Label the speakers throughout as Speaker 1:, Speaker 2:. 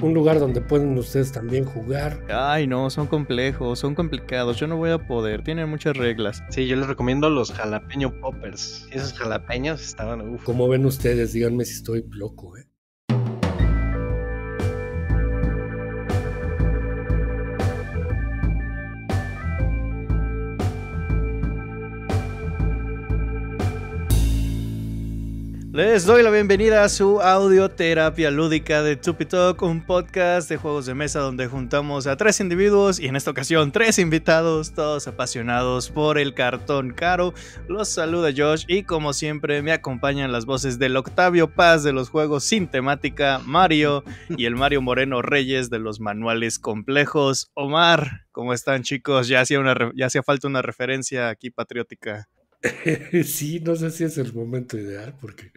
Speaker 1: un lugar donde pueden ustedes también jugar.
Speaker 2: Ay, no, son complejos, son complicados. Yo no voy a poder, tienen muchas reglas. Sí, yo les recomiendo los jalapeño poppers. Esos jalapeños
Speaker 1: estaban uff. Como ven ustedes? Díganme si estoy loco, ¿eh?
Speaker 2: Les doy la bienvenida a su audioterapia lúdica de Tupitok, un podcast de juegos de mesa donde juntamos a tres individuos y en esta ocasión tres invitados, todos apasionados por el cartón caro. Los saluda Josh y como siempre me acompañan las voces del Octavio Paz de los juegos sin temática, Mario y el Mario Moreno Reyes de los manuales complejos, Omar. ¿Cómo están chicos? Ya ya hacía falta una referencia aquí patriótica.
Speaker 1: Sí, no sé si es el momento ideal porque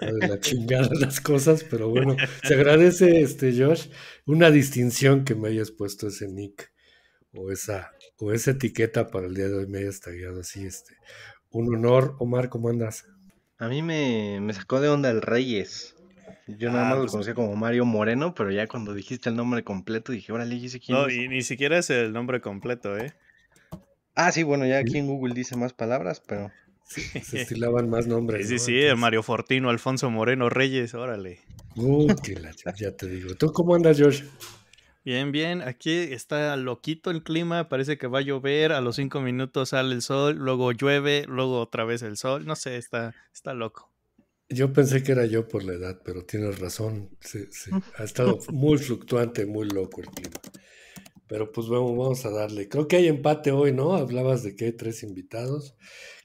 Speaker 1: la chingada de las cosas, pero bueno, se agradece, este Josh, una distinción que me hayas puesto ese nick o esa, o esa etiqueta para el día de hoy me hayas así, este. Un honor, Omar, ¿cómo andas?
Speaker 3: A mí me, sacó de onda el Reyes. Yo nada ah, más lo pues conocía como Mario Moreno, pero ya
Speaker 2: cuando dijiste el nombre completo dije, órale, ¿y quién No, y ni siquiera es el nombre completo, ¿eh? Ah, sí, bueno, ya aquí en Google dice más palabras, pero. se estilaban más nombres. Sí, sí, Mario Fortino, Alfonso Moreno Reyes, órale. Uy, ya te digo. ¿Tú cómo andas, George? Bien, bien. Aquí está loquito el clima, parece que va a llover. A los cinco minutos sale el sol, luego llueve, luego otra vez el sol. No sé, está, está
Speaker 1: loco. Yo pensé que era yo por la edad, pero tienes razón. Sí, sí. Ha estado muy fluctuante, muy loco el clima. Pero pues vamos a darle. Creo que hay empate hoy, ¿no? Hablabas de que hay tres invitados.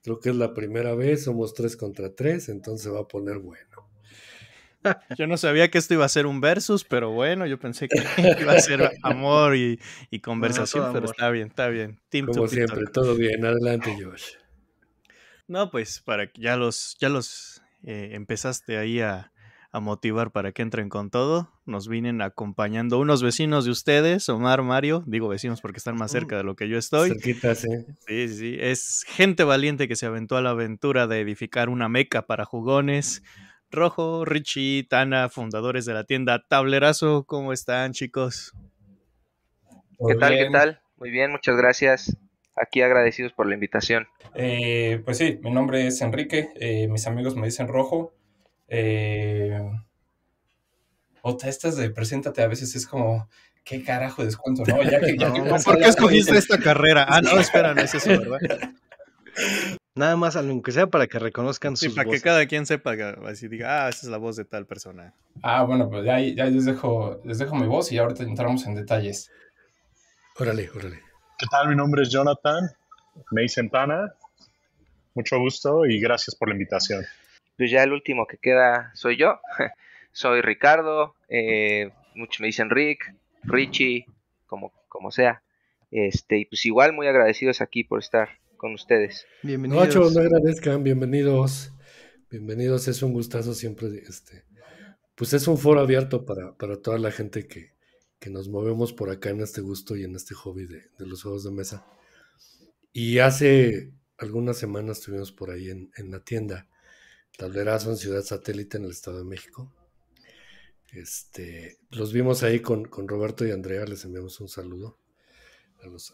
Speaker 1: Creo que es la primera vez, somos tres contra tres, entonces va a poner bueno.
Speaker 2: Yo no sabía que esto iba a ser un versus, pero bueno, yo pensé que iba a ser amor y, conversación, pero está bien, está bien. Team Como siempre,
Speaker 1: todo bien. Adelante, George
Speaker 2: No, pues para que ya los, ya los eh, empezaste ahí a, a motivar para que entren con todo. Nos vienen acompañando unos vecinos de ustedes, Omar, Mario, digo vecinos porque están más cerca de lo que yo estoy. sí. Sí, sí, es gente valiente que se aventó a la aventura de edificar una meca para jugones. Rojo, Richie, Tana, fundadores de la tienda Tablerazo, ¿cómo
Speaker 4: están chicos?
Speaker 5: ¿Qué tal? ¿Qué tal? Muy bien, muchas gracias. Aquí agradecidos por la invitación.
Speaker 4: Eh, pues sí, mi nombre es Enrique, eh, mis amigos me dicen Rojo. Eh, o estas de preséntate a veces es como, ¿qué carajo descuento? No, ¿Por, qué escogiste esta carrera? Ah, no, espera, no es eso, ¿verdad?
Speaker 3: Nada más, aunque sea para que reconozcan sí, para que
Speaker 2: cada quien sepa, así diga, ah, esa es la voz de tal persona.
Speaker 4: Ah, bueno, pues ya, les, dejo, les dejo mi voz y ahorita entramos en detalles.
Speaker 6: Órale, órale. ¿Qué tal? Mi nombre es Jonathan, me Mucho gusto y gracias por la invitación
Speaker 5: pues ya el último que queda soy yo. soy Ricardo, eh, muchos me dicen Rick, Richie, como, como sea. Este, y pues igual muy agradecidos aquí por estar con ustedes. Bienvenidos. no
Speaker 1: agradezcan, bienvenidos. Bienvenidos, es un gustazo siempre. Este, pues es un foro abierto para, toda la gente que, que, nos movemos por acá en este gusto y en este hobby de, los juegos de mesa. Y hace algunas semanas estuvimos por ahí en, en la tienda Tablerazo en Ciudad Satélite en el Estado de México. Este, los vimos ahí con, Roberto y Andrea, les enviamos un saludo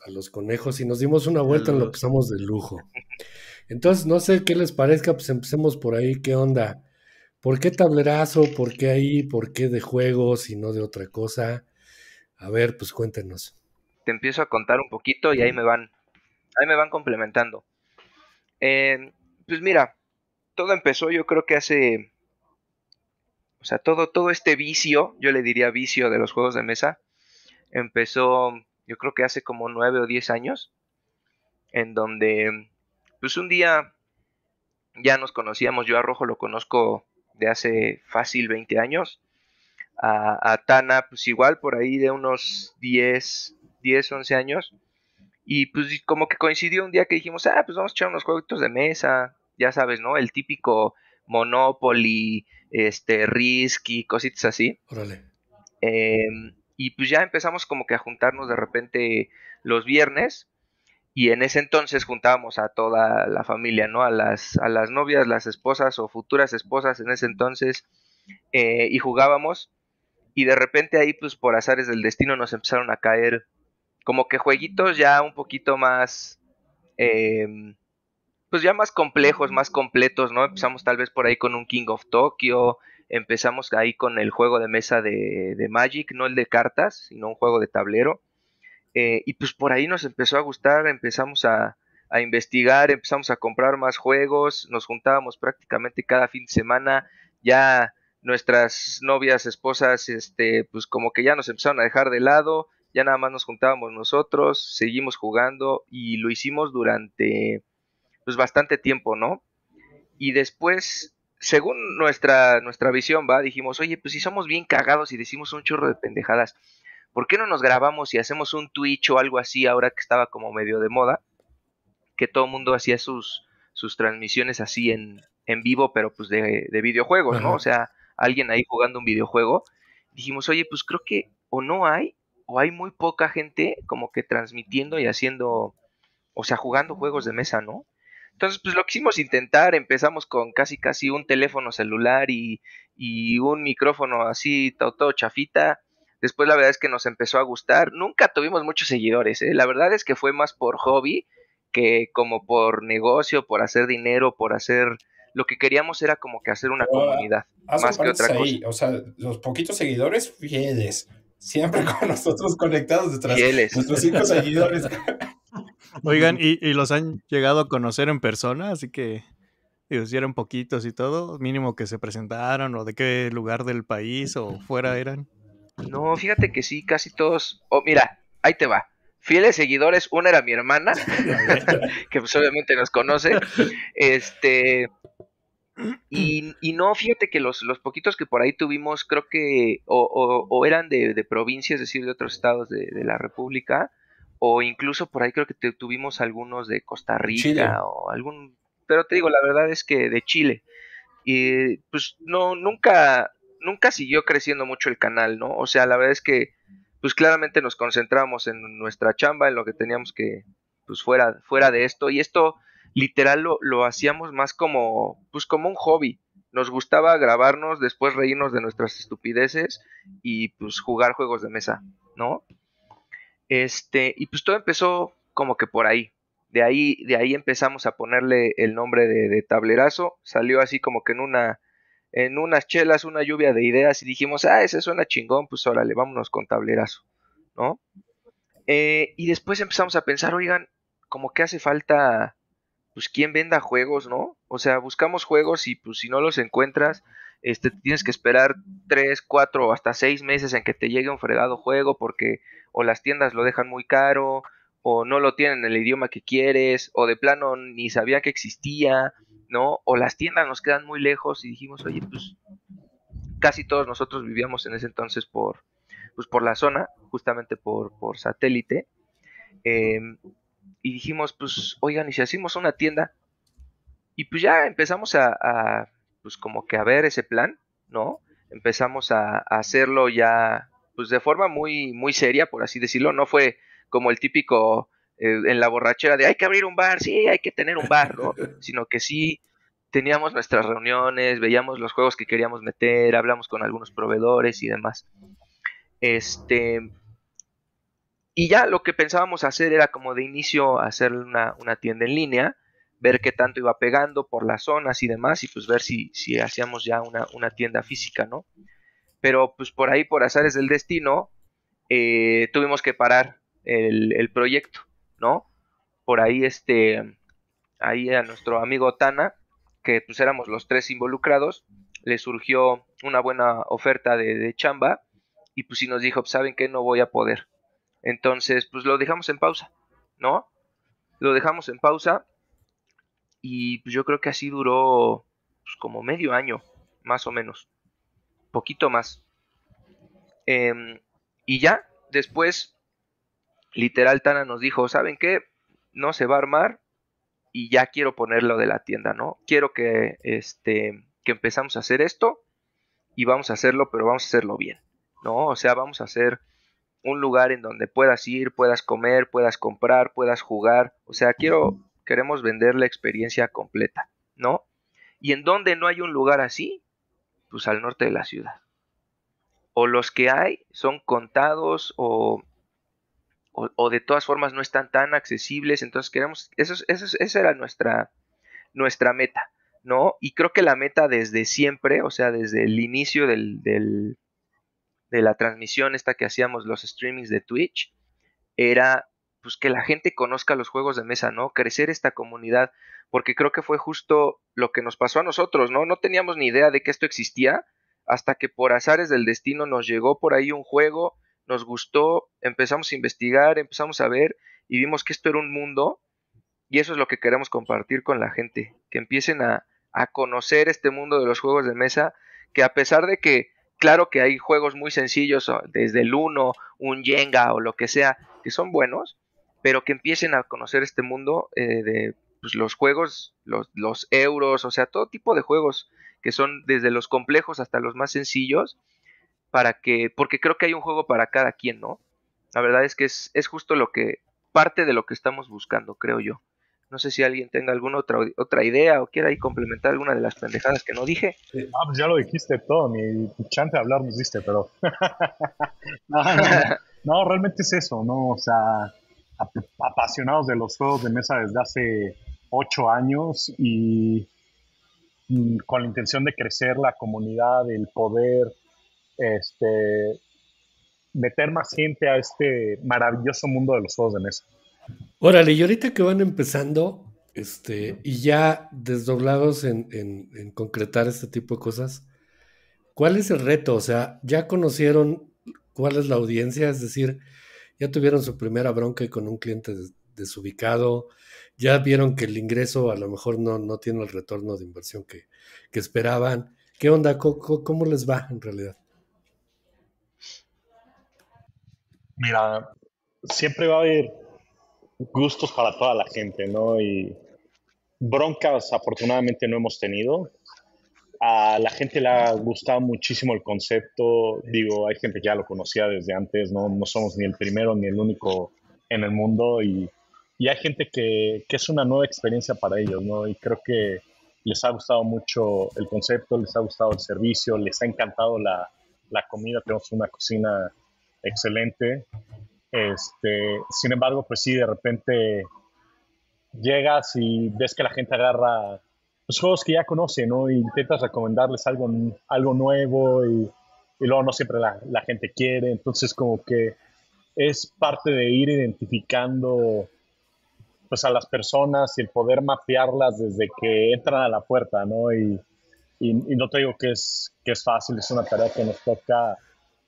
Speaker 1: a los, conejos y nos dimos una vuelta en lo que somos de lujo. Entonces, no sé qué les parezca, pues empecemos por ahí, ¿qué onda? ¿Por qué tablerazo? ¿Por qué ahí? ¿Por qué de juegos y no de otra cosa? A ver, pues cuéntenos.
Speaker 5: Te empiezo a contar un poquito y ahí me van, ahí me van complementando. Eh, pues mira, todo empezó yo creo que hace, o sea, todo, todo este vicio, yo le diría vicio de los juegos de mesa, empezó yo creo que hace como nueve o diez años, en donde pues un día ya nos conocíamos, yo a Rojo lo conozco de hace fácil 20 años, a, Tana pues igual por ahí de unos 10, 10, 11 años, y pues como que coincidió un día que dijimos, ah, pues vamos a echar unos jueguitos de mesa, ya sabes, ¿no? El típico Monopoly, este, Risk y cositas así. Órale. Em, y pues ya empezamos como que a juntarnos de repente los viernes. Y en ese entonces juntábamos a toda la familia, ¿no? A las, a las novias, las esposas o futuras esposas en ese entonces. Eh, y jugábamos. Y de repente ahí, pues por azares del destino, nos empezaron a caer como que jueguitos ya un poquito más... Em, pues ya más complejos, más completos, ¿no? Empezamos tal vez por ahí con un King of Tokyo, empezamos ahí con el juego de mesa de, Magic, no el de cartas, sino un juego de tablero. Eh, y pues por ahí nos empezó a gustar, empezamos a, a investigar, empezamos a comprar más juegos, nos juntábamos prácticamente cada fin de semana, ya nuestras novias, esposas, este, pues como que ya nos empezaron a dejar de lado, ya nada más nos juntábamos nosotros, seguimos jugando y lo hicimos durante pues bastante tiempo, ¿no? Y después, según nuestra, nuestra visión, va, dijimos, oye, pues si somos bien cagados y decimos un chorro de pendejadas, ¿por qué no nos grabamos y hacemos un Twitch o algo así ahora que estaba como medio de moda? Que todo el mundo hacía sus, sus transmisiones así en, en vivo, pero pues de, de videojuegos, ¿no? O sea, alguien ahí jugando un videojuego. Dijimos, oye, pues creo que o no hay, o hay muy poca gente como que transmitiendo y haciendo, o sea, jugando juegos de mesa, ¿no? Entonces, pues lo quisimos intentar, empezamos con casi casi un teléfono celular y, un micrófono así, todo, chafita. Después la verdad es que nos empezó a gustar. Nunca tuvimos muchos seguidores, ¿eh? la verdad es que fue más por hobby que como por negocio, por hacer dinero, por hacer... Lo que queríamos era como que hacer una ah, comunidad, más que otra cosa.
Speaker 4: O sea, los poquitos seguidores fieles, siempre con nosotros conectados, Fieles. nuestros cinco seguidores.
Speaker 5: Oigan,
Speaker 2: y, los han llegado a conocer en persona, así que digo, poquitos y todo, mínimo que se presentaron o de qué lugar del país o fuera eran.
Speaker 5: No, fíjate que sí, casi todos. Oh, mira, ahí te va. Fieles seguidores, una era mi hermana, que pues obviamente nos conoce. Este. Y, no, fíjate que los, poquitos que por ahí tuvimos, creo que o, o, eran de, de provincia, es decir, de otros estados de la República, o incluso por ahí creo que tuvimos algunos de Costa Rica o algún, pero te digo, la verdad es que de Chile. Y pues no, nunca, nunca siguió creciendo mucho el canal, ¿no? O sea, la verdad es que pues claramente nos concentramos en nuestra chamba, en lo que teníamos que, pues fuera, fuera de esto. Y esto literal lo, lo hacíamos más como, pues como un hobby. Nos gustaba grabarnos, después reírnos de nuestras estupideces y pues jugar juegos de mesa, ¿no? Este, y pues todo empezó como que por ahí. De ahí, de ahí empezamos a ponerle el nombre de, tablerazo. Salió así como que en una, en unas chelas, una lluvia de ideas, y dijimos, ah, ese suena chingón, pues órale, vámonos con tablerazo, ¿no? Eh, y después empezamos a pensar, oigan, como que hace falta, pues, quien venda juegos, ¿no? O sea, buscamos juegos y pues si no los encuentras, este, tienes que esperar 3, 4 o hasta 6 meses en que te llegue un fregado juego porque o las tiendas lo dejan muy caro o no lo tienen en el idioma que quieres o de plano ni sabía que existía, ¿no? O las tiendas nos quedan muy lejos y dijimos, oye, pues casi todos nosotros vivíamos en ese entonces por, pues, por la zona, justamente por, satélite. Em, y dijimos, pues, oigan, y si hacemos una tienda, y pues ya empezamos a, pues como que a ver ese plan, ¿no? Empezamos a, hacerlo ya, pues de forma muy, muy seria, por así decirlo, no fue como el típico eh, en la borrachera de hay que abrir un bar, sí, hay que tener un bar, sino que sí teníamos nuestras reuniones, veíamos los juegos que queríamos meter, hablamos con algunos proveedores y demás. Este y ya lo que pensábamos hacer era como de inicio hacer una, una tienda en línea ver qué tanto iba pegando por las zonas y demás, y pues ver si, si hacíamos ya una, tienda física, ¿no? Pero pues por ahí, por azares del destino, eh, tuvimos que parar el, proyecto, ¿no? Por ahí, este, ahí a nuestro amigo Tana, que pues éramos los tres involucrados, le surgió una buena oferta de, de chamba, y pues sí nos dijo, pues, ¿saben qué? No voy a poder. Entonces, pues lo dejamos en pausa, ¿no? Lo dejamos en pausa y pues yo creo que así duró pues, como medio año, más o menos. Poquito más. Em, y ya, después, literal, Tana nos dijo, ¿saben qué? No se va a armar y ya quiero ponerlo de la tienda, ¿no? Quiero que, este, que empezamos a hacer esto y vamos a hacerlo, pero vamos a hacerlo bien, ¿no? O sea, vamos a hacer un lugar en donde puedas ir, puedas comer, puedas comprar, puedas jugar. O sea, quiero queremos vender la experiencia completa, ¿no? Y en donde no hay un lugar así, pues al norte de la ciudad. O los que hay son contados o, o, de todas formas no están tan accesibles, entonces queremos, eso, esa era nuestra, nuestra meta, ¿no? Y creo que la meta desde siempre, o sea, desde el inicio de la transmisión esta que hacíamos los streamings de Twitch, era pues que la gente conozca los juegos de mesa, ¿no? Crecer esta comunidad, porque creo que fue justo lo que nos pasó a nosotros, ¿no? No teníamos ni idea de que esto existía hasta que por azares del destino nos llegó por ahí un juego, nos gustó, empezamos a investigar, empezamos a ver y vimos que esto era un mundo y eso es lo que queremos compartir con la gente, que empiecen a, a conocer este mundo de los juegos de mesa, que a pesar de que claro que hay juegos muy sencillos, desde el Uno, un Jenga o lo que sea, que son buenos, pero que empiecen a conocer este mundo eh, de pues, los juegos, los, euros, o sea, todo tipo de juegos que son desde los complejos hasta los más sencillos, para que, porque creo que hay un juego para cada quien, ¿no? La verdad es que es, justo lo que, parte de lo que estamos buscando, creo yo. No sé si alguien tenga alguna otra, otra idea o quiera ahí complementar alguna de las pendejadas que no dije.
Speaker 6: Ah, pues ya lo dijiste todo, ni chance de hablar nos diste, pero... no, realmente es eso, ¿no? O sea, apasionados de los juegos de mesa desde hace ocho años y, mm, con la intención de crecer la comunidad, el poder este, meter más gente a este maravilloso mundo de los juegos de mesa.
Speaker 1: Órale, y ahorita que van empezando este, y ya desdoblados en, en concretar este tipo de cosas, ¿cuál es el reto? O sea, ya conocieron cuál es la audiencia, es decir, ya tuvieron su primera bronca con un cliente desubicado, ya vieron que el ingreso a lo mejor no, tiene el retorno de inversión que, esperaban. ¿Qué onda? Coco? ¿Cómo les va en realidad?
Speaker 6: Mira, siempre va a haber gustos para toda la gente, ¿no? Y broncas afortunadamente no hemos tenido a la gente le ha gustado muchísimo el concepto. Digo, hay gente que ya lo conocía desde antes, no, no somos ni el primero ni el único en el mundo y, hay gente que, es una nueva experiencia para ellos, ¿no? Y creo que les ha gustado mucho el concepto, les ha gustado el servicio, les ha encantado la, la comida, tenemos una cocina excelente. Este, sin embargo, pues sí, de repente llegas y ves que la gente agarra los juegos que ya conocen, ¿no? intentas recomendarles algo, algo nuevo y, luego no siempre la, gente quiere. Entonces, como que es parte de ir identificando pues a las personas y el poder mapearlas desde que entran a la puerta, ¿no? Y, no te digo que es, que es fácil, es una tarea que nos toca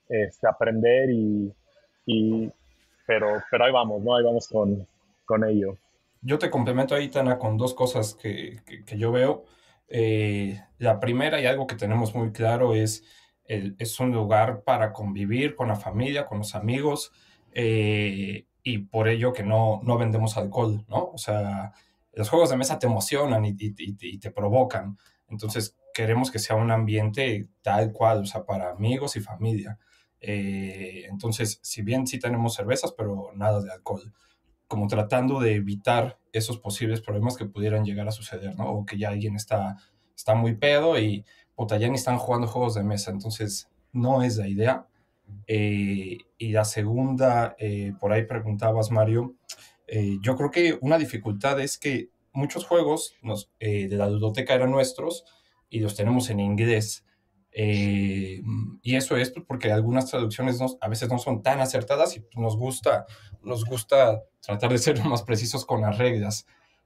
Speaker 6: este, aprender y, y, pero, pero ahí vamos, ¿no? Ahí vamos con, con ello. Yo
Speaker 4: te complemento ahí, Tana, con dos cosas que, que, que yo veo. Eh, la primera y algo que tenemos muy claro es, es un lugar para convivir con la familia, con los amigos, eh, y por ello que no, no vendemos alcohol, ¿no? O sea, los juegos de mesa te emocionan y, te provocan. Entonces, queremos que sea un ambiente tal cual, o sea, para amigos y familia. Eh, entonces, si bien sí tenemos cervezas, pero nada de alcohol como tratando de evitar esos posibles problemas que pudieran llegar a suceder, ¿no? O que ya alguien está, está muy pedo y puta, ya ni están jugando juegos de mesa, entonces no es la idea. Eh, y la segunda, eh, por ahí preguntabas, Mario, eh, yo creo que una dificultad es que muchos juegos de la ludoteca eran nuestros y los tenemos en inglés. Eh, y eso es pues, porque algunas traducciones a veces no son tan acertadas y nos gusta, nos gusta tratar de ser más precisos con las reglas.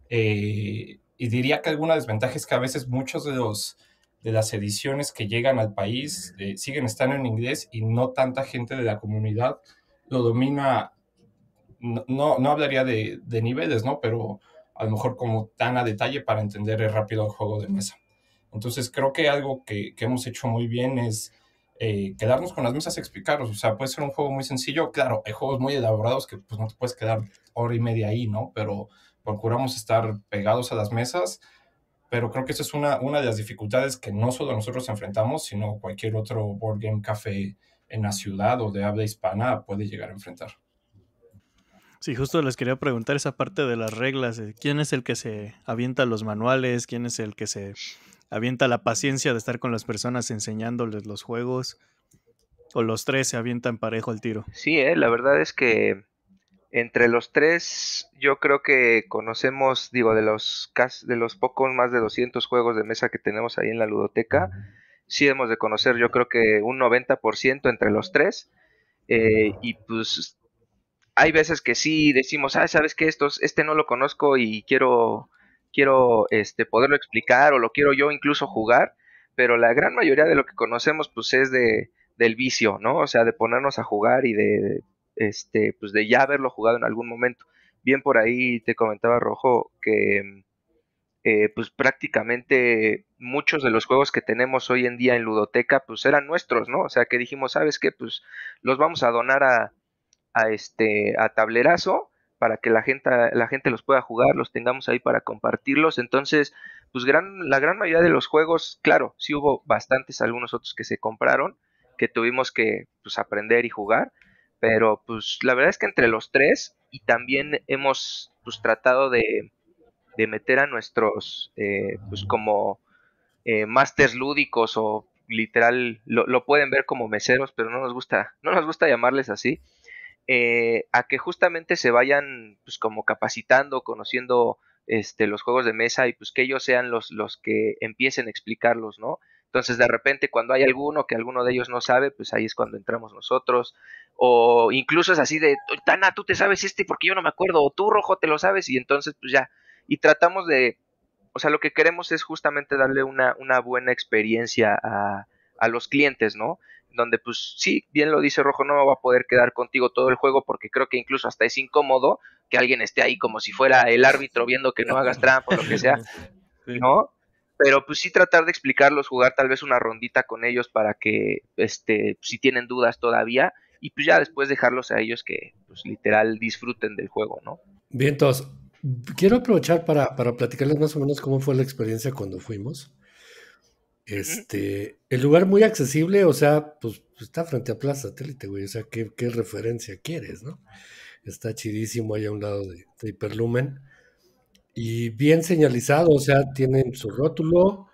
Speaker 4: Eh, y diría que alguna desventaja es que a veces muchos de los de las ediciones que llegan al país eh, siguen estando en inglés y no tanta gente de la comunidad lo domina. No, no, hablaría de, de niveles, ¿no? Pero a lo mejor como tan a detalle para entender rápido el juego de mesa. Entonces creo que algo que, hemos hecho muy bien es eh, quedarnos con las mesas y O sea, puede ser un juego muy sencillo. Claro, hay juegos muy elaborados que pues no te puedes quedar hora y media ahí, ¿no? Pero procuramos estar pegados a las mesas. Pero creo que esa es una, una de las dificultades que no solo nosotros enfrentamos, sino cualquier otro board game café en la ciudad o de habla hispana puede llegar a enfrentar.
Speaker 2: Sí, justo les quería preguntar esa parte de las reglas. ¿Quién es el que se avienta los manuales? ¿Quién es el que se avienta la paciencia de estar con las personas enseñándoles los juegos. O los tres se avientan parejo el tiro.
Speaker 5: Sí, eh, la verdad es que entre los tres yo creo que conocemos, digo, de los, de los pocos más de 200 juegos de mesa que tenemos ahí en la ludoteca, sí hemos de conocer yo creo que un 90% entre los tres. Eh, y pues hay veces que sí decimos, ah, sabes que estos, este no lo conozco y quiero quiero este, poderlo explicar o lo quiero yo incluso jugar, pero la gran mayoría de lo que conocemos pues es de, del vicio, ¿no? O sea, de ponernos a jugar y de, este, pues de ya haberlo jugado en algún momento. Bien por ahí te comentaba Rojo que eh, pues prácticamente muchos de los juegos que tenemos hoy en día en ludoteca pues eran nuestros, ¿no? O sea que dijimos, ¿sabes qué? Pues los vamos a donar a, a este a tablerazo para que la gente, la gente los pueda jugar, los tengamos ahí para compartirlos. Entonces, pues gran, la gran mayoría de los juegos, claro, sí hubo bastantes, algunos otros que se compraron, que tuvimos que pues, aprender y jugar, pero pues la verdad es que entre los tres y también hemos pues tratado de, de meter a nuestros eh, pues como eh, lúdicos o literal lo, lo, pueden ver como meseros pero no nos gusta no nos gusta llamarles así eh, a que justamente se vayan pues como capacitando, conociendo este, los juegos de mesa y pues que ellos sean los, los que empiecen a explicarlos, ¿no? Entonces de repente cuando hay alguno que alguno de ellos no sabe, pues ahí es cuando entramos nosotros. O incluso es así de, Tana, tú te sabes este porque yo no me acuerdo, o tú rojo te lo sabes y entonces pues ya. Y tratamos de, o sea, lo que queremos es justamente darle una, una buena experiencia a, a los clientes, ¿no? donde pues sí, bien lo dice Rojo, no va a poder quedar contigo todo el juego porque creo que incluso hasta es incómodo que alguien esté ahí como si fuera el árbitro viendo que no hagas trampa o lo que sea, ¿no? Pero pues sí tratar de explicarlos, jugar tal vez una rondita con ellos para que, este, si tienen dudas todavía, y pues ya después dejarlos a ellos que, pues literal, disfruten del juego, ¿no?
Speaker 1: Bien, entonces, quiero aprovechar para, para platicarles más o menos cómo fue la experiencia cuando fuimos. Este, el lugar muy accesible, o sea, pues está frente a Plaza Satélite, güey. O sea, ¿qué, ¿qué, referencia quieres, no? Está chidísimo ahí a un lado de, Hyperlumen Hiperlumen. Y bien señalizado, o sea, tienen su rótulo,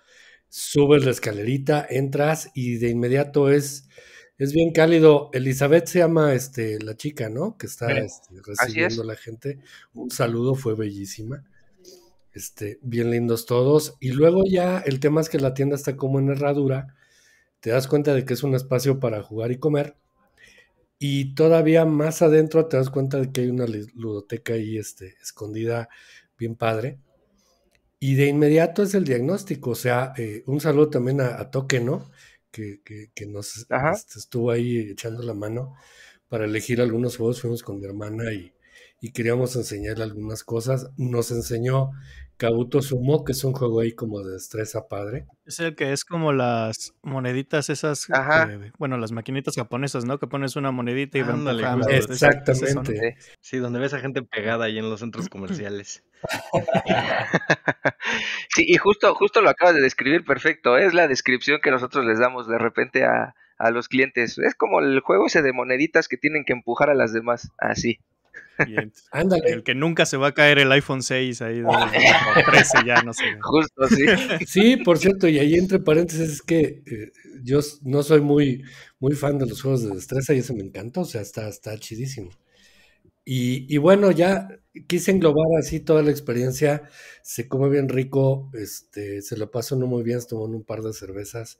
Speaker 1: subes la escalerita, entras y de inmediato es, es bien cálido. Elizabeth se llama este, la chica, ¿no? Que está este, recibiendo a la gente. Un saludo, fue bellísima. Este, bien lindos todos. Y luego ya el tema es que la tienda está como en herradura. Te das cuenta de que es un espacio para jugar y comer. Y todavía más adentro te das cuenta de que hay una ludoteca ahí este, escondida, bien padre. Y de inmediato es el diagnóstico. O sea, eh, un saludo también a, Toque, ¿no? Que, nos estuvo ahí echando la mano para elegir algunos juegos. Fuimos con mi hermana y, y queríamos enseñarle algunas cosas. Nos enseñó Kabuto Sumo, que es un juego ahí como de destreza padre. Es el que es como
Speaker 2: las moneditas esas, bueno, las maquinitas japonesas, ¿no? Que pones una monedita y
Speaker 3: Exactamente. sí, donde ves a gente pegada ahí en los centros comerciales.
Speaker 5: sí, y justo, justo lo acabas de describir perfecto. Es la descripción que nosotros les damos de repente a, a los clientes. Es como el juego ese de moneditas que tienen que empujar a las demás. Así.
Speaker 2: El que nunca se va a caer el iPhone 6 ahí,
Speaker 6: de, 13 ya, no sé. Justo así.
Speaker 1: Sí, por cierto, y ahí entre paréntesis es que eh, yo no soy muy, muy fan de los juegos de destreza y eso me encantó, o sea, está, está chidísimo. Y, bueno, ya quise englobar así toda la experiencia, se come bien rico, este, se lo pasó no muy bien, se en un par de cervezas.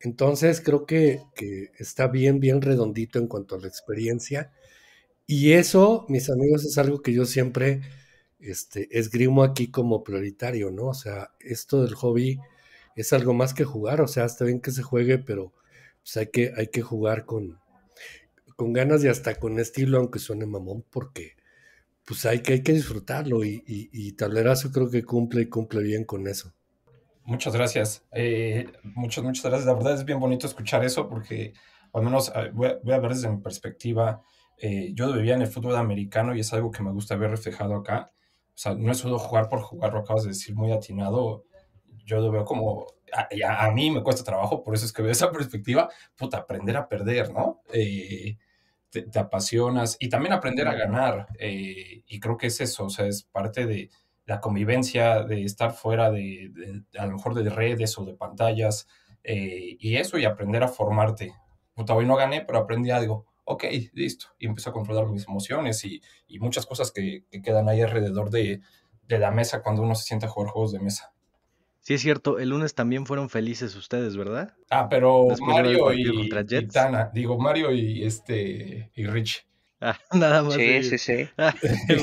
Speaker 1: Entonces creo que, que está bien, bien redondito en cuanto a la experiencia y eso, mis amigos, es algo que yo siempre este, esgrimo aquí como prioritario, ¿no? O sea, esto del hobby es algo más que jugar, o sea, está bien que se juegue, pero pues, hay, que, hay que jugar con, con ganas y hasta con estilo, aunque suene mamón, porque pues hay que, hay que disfrutarlo y, y, y Tablerazo creo que cumple y cumple bien con eso.
Speaker 4: Muchas gracias. Eh, muchas, muchas gracias. La verdad es bien bonito escuchar eso porque, al menos ah, voy a ver desde mi perspectiva, eh, yo vivía en el fútbol americano y es algo que me gusta ver reflejado acá. O sea, no es solo jugar por jugar, lo acabas de decir muy atinado. Yo lo veo como, a, mí me cuesta trabajo, por eso es que veo esa perspectiva, puta, aprender a perder, ¿no? Eh, te, apasionas y también aprender a ganar. Eh, y creo que es eso, o sea, es parte de la convivencia, de estar fuera de, a lo mejor de redes o de pantallas, y eso, y aprender a formarte. Puta, hoy no gané, pero aprendí algo ok, listo. Y empiezo a controlar mis emociones y, muchas cosas que, quedan ahí alrededor de, la mesa cuando uno se sienta a jugar juegos de mesa.
Speaker 3: Sí, es cierto, el lunes también fueron felices ustedes, ¿verdad?
Speaker 4: Ah, pero Mario y, Tana, digo Mario y este y Rich. Ah, nada más. Sí, sí, sí. Ah,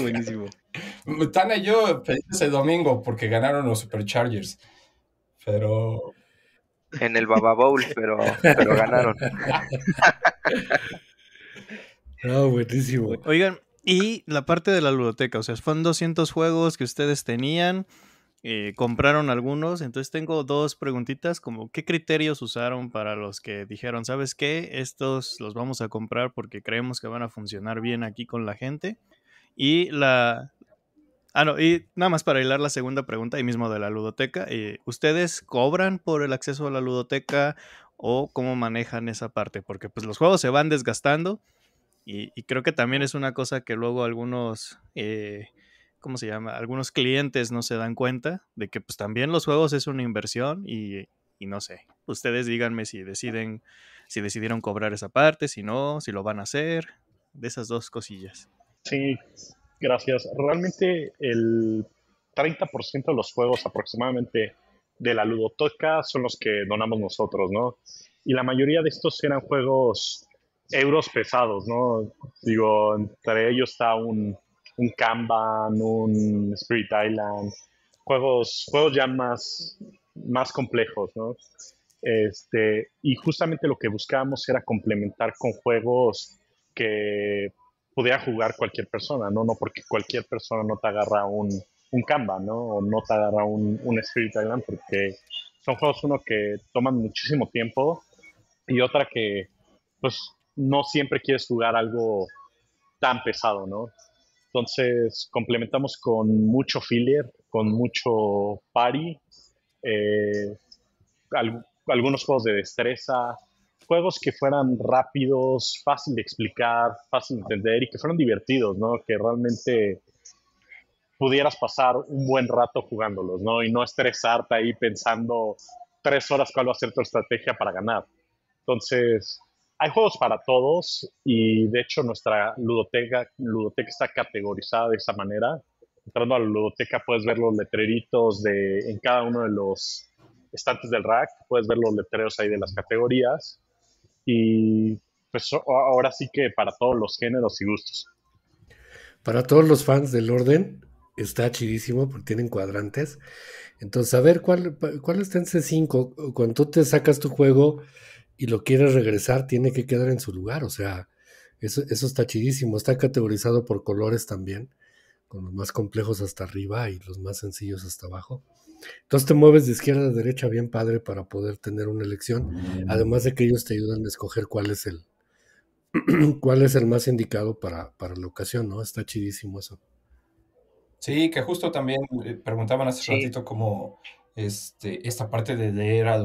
Speaker 4: buenísimo. Tana y yo felices el domingo porque ganaron los Superchargers. Pero. En el Baba Bowl, pero, pero ganaron.
Speaker 2: Ah,
Speaker 1: buenísimo.
Speaker 2: Oigan, y la parte de la ludoteca, o sea, son 200 juegos que ustedes tenían, eh, compraron algunos, entonces tengo dos preguntitas, como qué criterios usaron para los que dijeron, ¿sabes qué? Estos los vamos a comprar porque creemos que van a funcionar bien aquí con la gente. Y la... Ah, no, y nada más para hilar la segunda pregunta, ahí mismo de la ludoteca, eh, ¿ustedes cobran por el acceso a la ludoteca o cómo manejan esa parte? Porque pues los juegos se van desgastando y, creo que también es una cosa que luego algunos, eh, ¿cómo se llama? Algunos clientes no se dan cuenta de que pues también los juegos es una inversión y, no sé, ustedes díganme si deciden, si decidieron cobrar esa parte, si no, si lo van a hacer, de esas dos cosillas.
Speaker 6: Sí, gracias. Realmente el 30% de los juegos aproximadamente de la ludoteca son los que donamos nosotros, ¿no? Y la mayoría de estos eran juegos euros pesados, ¿no? Digo, entre ellos está un, un Kanban, un Spirit Island, juegos, juegos ya más, más complejos, ¿no? Este, y justamente lo que buscábamos era complementar con juegos que pudiera jugar cualquier persona, ¿no? No porque cualquier persona no te agarra un, un ¿no? O no te agarra un, un Spirit Island porque son juegos, uno, que toman muchísimo tiempo y otra que, pues, no siempre quieres jugar algo tan pesado, ¿no? Entonces complementamos con mucho filler, con mucho party, eh, algunos juegos de destreza, juegos que fueran rápidos, fácil de explicar, fácil de entender y que fueran divertidos, ¿no? Que realmente pudieras pasar un buen rato jugándolos, ¿no? Y no estresarte ahí pensando tres horas cuál va a ser tu estrategia para ganar. Entonces, hay juegos para todos y de hecho nuestra ludoteca, ludoteca está categorizada de esa manera. Entrando a la ludoteca puedes ver los letreritos de, en cada uno de los estantes del rack, puedes ver los letreros ahí de las categorías y pues ahora sí que para todos los
Speaker 1: géneros y gustos. Para todos los fans del orden está chidísimo porque tienen cuadrantes. Entonces, a ver, ¿cuál, cuál está en C5? Cuando tú te sacas tu juego, y lo quieres regresar, tiene que quedar en su lugar. O sea, eso, está chidísimo. Está categorizado por colores también, con los más complejos hasta arriba y los más sencillos hasta abajo. Entonces te mueves de izquierda a derecha bien padre para poder tener una elección, además de que ellos te ayudan a escoger cuál es el cuál es el más indicado para, la ocasión, ¿no? Está chidísimo eso.
Speaker 4: Sí, que justo también eh, preguntaban hace ratito cómo este, esta parte de leer a,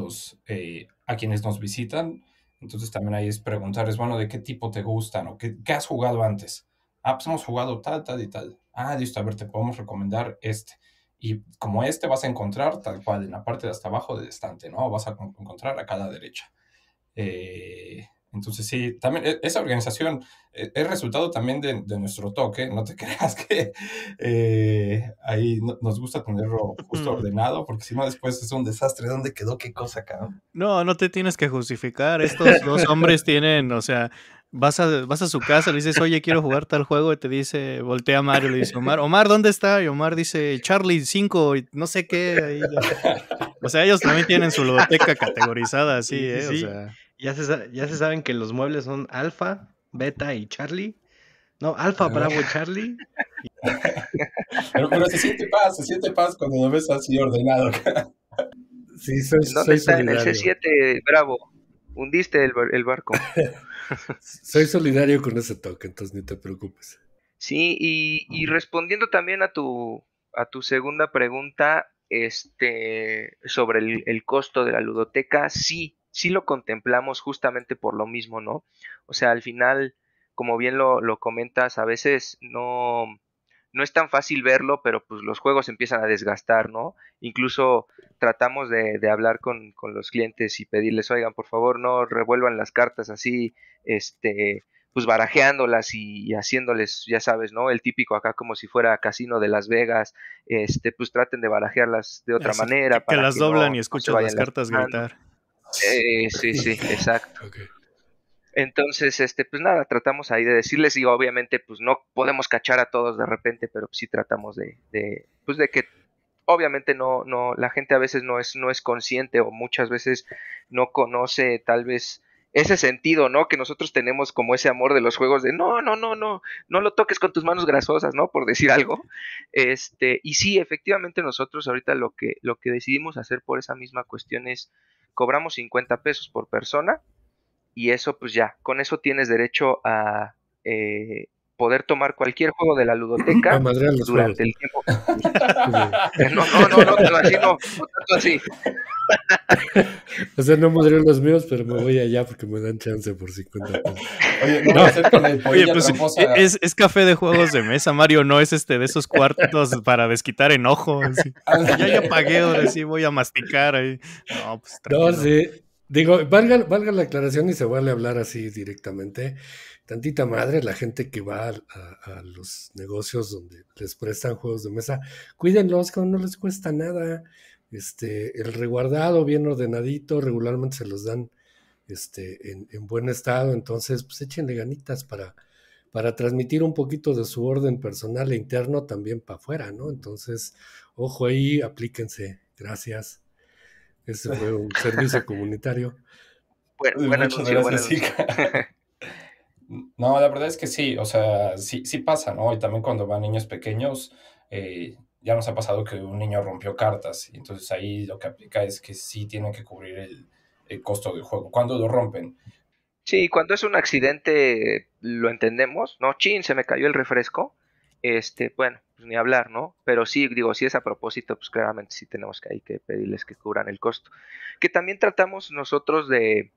Speaker 4: eh, a quienes nos visitan. Entonces también ahí es preguntarles, bueno, ¿de qué tipo te gustan o qué, has jugado antes? Ah, pues hemos jugado tal, tal y tal. Ah, listo, a ver, te podemos recomendar este. Y como este vas a encontrar tal cual en la parte de hasta abajo del estante, ¿no? Vas a encontrar acá a la derecha. Eh, entonces, sí, también e, esa organización eh, es resultado también de, nuestro toque, no te creas que eh, ahí nos gusta tenerlo justo ordenado, porque si no después es un desastre, ¿dónde quedó qué cosa, cabrón?
Speaker 2: No, no te tienes que justificar, estos dos hombres tienen, o sea, vas a, vas a su casa, le dices, oye, quiero jugar tal juego, y te dice, voltea Mario, le dice, Omar, Omar, ¿dónde está? Y Omar dice, Charlie 5, y no sé qué. o sea, ellos también tienen su ludoteca categorizada
Speaker 3: así, ¿eh? O sea... Ya se, saben que los muebles son alfa, beta y Charlie. No, alfa, ah. bravo,
Speaker 4: Charlie. pero, se siente paz, se siente
Speaker 5: paz cuando lo ves así ordenado.
Speaker 1: sí, soy, Solidario.
Speaker 5: bravo. Hundiste el, barco.
Speaker 1: soy solidario con ese toque, entonces ni te preocupes.
Speaker 5: Sí, y, respondiendo también a tu, a tu segunda pregunta, este, sobre el costo de la ludoteca, sí, sí lo contemplamos justamente por lo mismo, ¿no? O sea, al final, como bien lo, comentas, a veces no, no es tan fácil verlo, pero pues los juegos empiezan a desgastar, ¿no? Incluso tratamos de, de hablar con, con, los clientes y pedirles, oigan, por favor, no revuelvan las cartas así, este, pues barajeándolas y, haciéndoles, ya sabes, ¿no? El típico acá como si fuera casino de Las Vegas, este, pues traten de barajearlas de otra manera. Que, para las doblan y escuchen las cartas gritar. Eh, sí, sí, exacto. Entonces, este, pues nada, tratamos ahí de decirles y obviamente pues no podemos cachar a todos de repente, pero sí tratamos de, de pues de que obviamente no, no, la gente a veces no es, no es consciente o muchas veces no conoce tal vez ese sentido, ¿no? Que nosotros tenemos como ese amor de los juegos de no, no, no, no, no lo toques con tus manos grasosas, ¿no? Por decir algo. Este, y sí, efectivamente nosotros ahorita lo que, lo que decidimos hacer por esa misma cuestión es cobramos 50 pesos por persona y eso pues ya, con eso tienes derecho a eh, poder tomar cualquier juego de la ludoteca durante el tiempo. no, no, no, no, así no, tanto así.
Speaker 1: O sea, no madreo los míos, pero me voy allá porque me dan chance por 50 pesos. Oye, no,
Speaker 4: pues, e-, es,
Speaker 2: es café de juegos de mesa, Mario, no es este de esos cuartos para desquitar enojo. Ah, ya ya pagué, ahora sí voy a masticar ahí. No, pues No, sí.
Speaker 1: Digo, valga, valga la aclaración y se vale hablar así directamente tantita madre la gente que va a, los negocios donde les prestan juegos de mesa, cuídenlos, que no les cuesta nada. Este, el reguardado, bien ordenadito, regularmente se los dan este, en, buen estado, entonces pues échenle ganitas para, para transmitir un poquito de su orden personal e interno también para afuera, ¿no? Entonces, ojo ahí, aplíquense, gracias. Ese fue un servicio comunitario. Bueno,
Speaker 5: buenas
Speaker 4: No, la verdad es que sí, o sea, sí, sí pasa, ¿no? Y también cuando van niños pequeños, eh, ya nos ha pasado que un niño rompió cartas, entonces ahí lo que aplica es que sí tienen que cubrir el, costo del juego. ¿Cuándo lo rompen?
Speaker 5: Sí, cuando es un accidente lo entendemos, ¿no? Chin, se me cayó el refresco. Este, bueno, pues ni hablar, ¿no? Pero sí, digo, si es a propósito, pues claramente sí tenemos que, ahí que pedirles que cubran el costo. Que también tratamos nosotros de,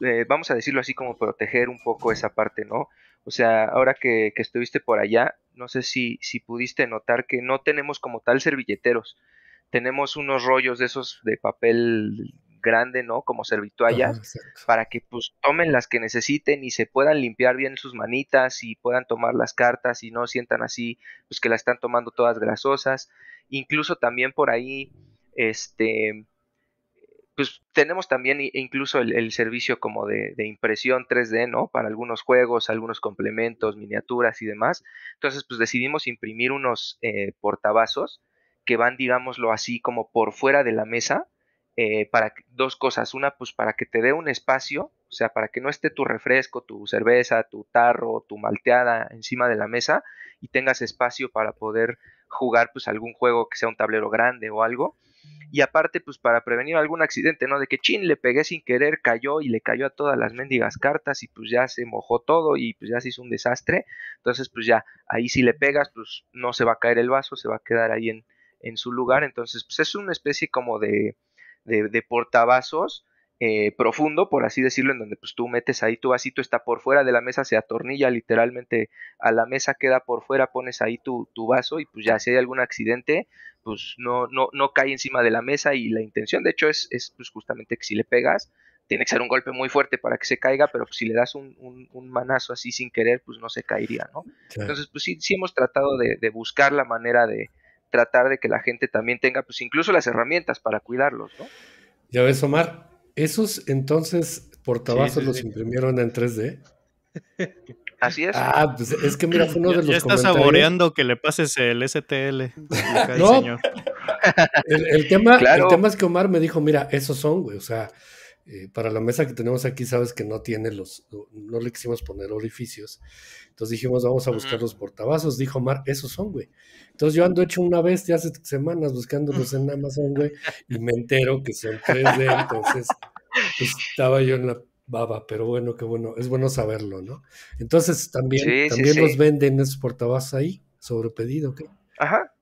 Speaker 5: eh, vamos a decirlo así, como proteger un poco esa parte, ¿no? O sea, ahora que, estuviste por allá, no sé si, si pudiste notar que no tenemos como tal servilleteros. Tenemos unos rollos de esos de papel grande, ¿no? Como servituallas, para que pues tomen las que necesiten y se puedan limpiar bien sus manitas y puedan tomar las cartas y no sientan así, pues que las están tomando todas grasosas. Incluso también por ahí, este, pues tenemos también incluso el, servicio como de, impresión 3D, ¿no? Para algunos juegos, algunos complementos, miniaturas y demás. Entonces, pues decidimos imprimir unos eh, portabazos que van, digámoslo así, como por fuera de la mesa, eh, para dos cosas. Una, pues para que te dé un espacio, o sea, para que no esté tu refresco, tu cerveza, tu tarro, tu malteada encima de la mesa y tengas espacio para poder jugar, pues algún juego que sea un tablero grande o algo y aparte, pues para prevenir algún accidente, ¿no? De que chin, le pegué sin querer, cayó y le cayó a todas las mendigas cartas y pues ya se mojó todo y pues ya se hizo un desastre. Entonces, pues ya, ahí si le pegas, pues no se va a caer el vaso, se va a quedar ahí en, en su lugar. Entonces, pues es una especie como de, de, de portavasos eh, profundo, por así decirlo, en donde pues tú metes ahí tu vasito, está por fuera de la mesa, se atornilla literalmente a la mesa, queda por fuera, pones ahí tu, vaso y pues ya si hay algún accidente, pues no, no, no cae encima de la mesa y la intención de hecho es, es pues justamente que si le pegas, tiene que ser un golpe muy fuerte para que se caiga, pero si le das un, manazo así sin querer, pues no se caería, ¿no? Entonces pues sí, hemos tratado de, de buscar la manera de tratar de que la gente también tenga pues incluso las herramientas para cuidarlos, ¿no?
Speaker 1: Ya ves, Omar, ¿Esos entonces portabazos los imprimieron en 3D? Así es. Ah, pues es que mira, fue uno de los. Ya está saboreando
Speaker 2: que le pases el STL. no.
Speaker 1: El, tema, el tema es que Omar me dijo: Mira, esos son, güey. O sea, eh, para la mesa que tenemos aquí, sabes que no tiene los, no le quisimos poner orificios. Entonces dijimos, vamos a buscar los portavasos. Dijo Mar, esos son, güey. Entonces yo ando hecho una vez bestia hace semanas buscándolos en Amazon, güey, y me entero que son 3D. Entonces pues, estaba yo en la baba, pero bueno, qué bueno, es bueno saberlo, ¿no? Entonces también, los venden esos portavasos ahí, sobre pedido, ¿qué?
Speaker 5: Ajá.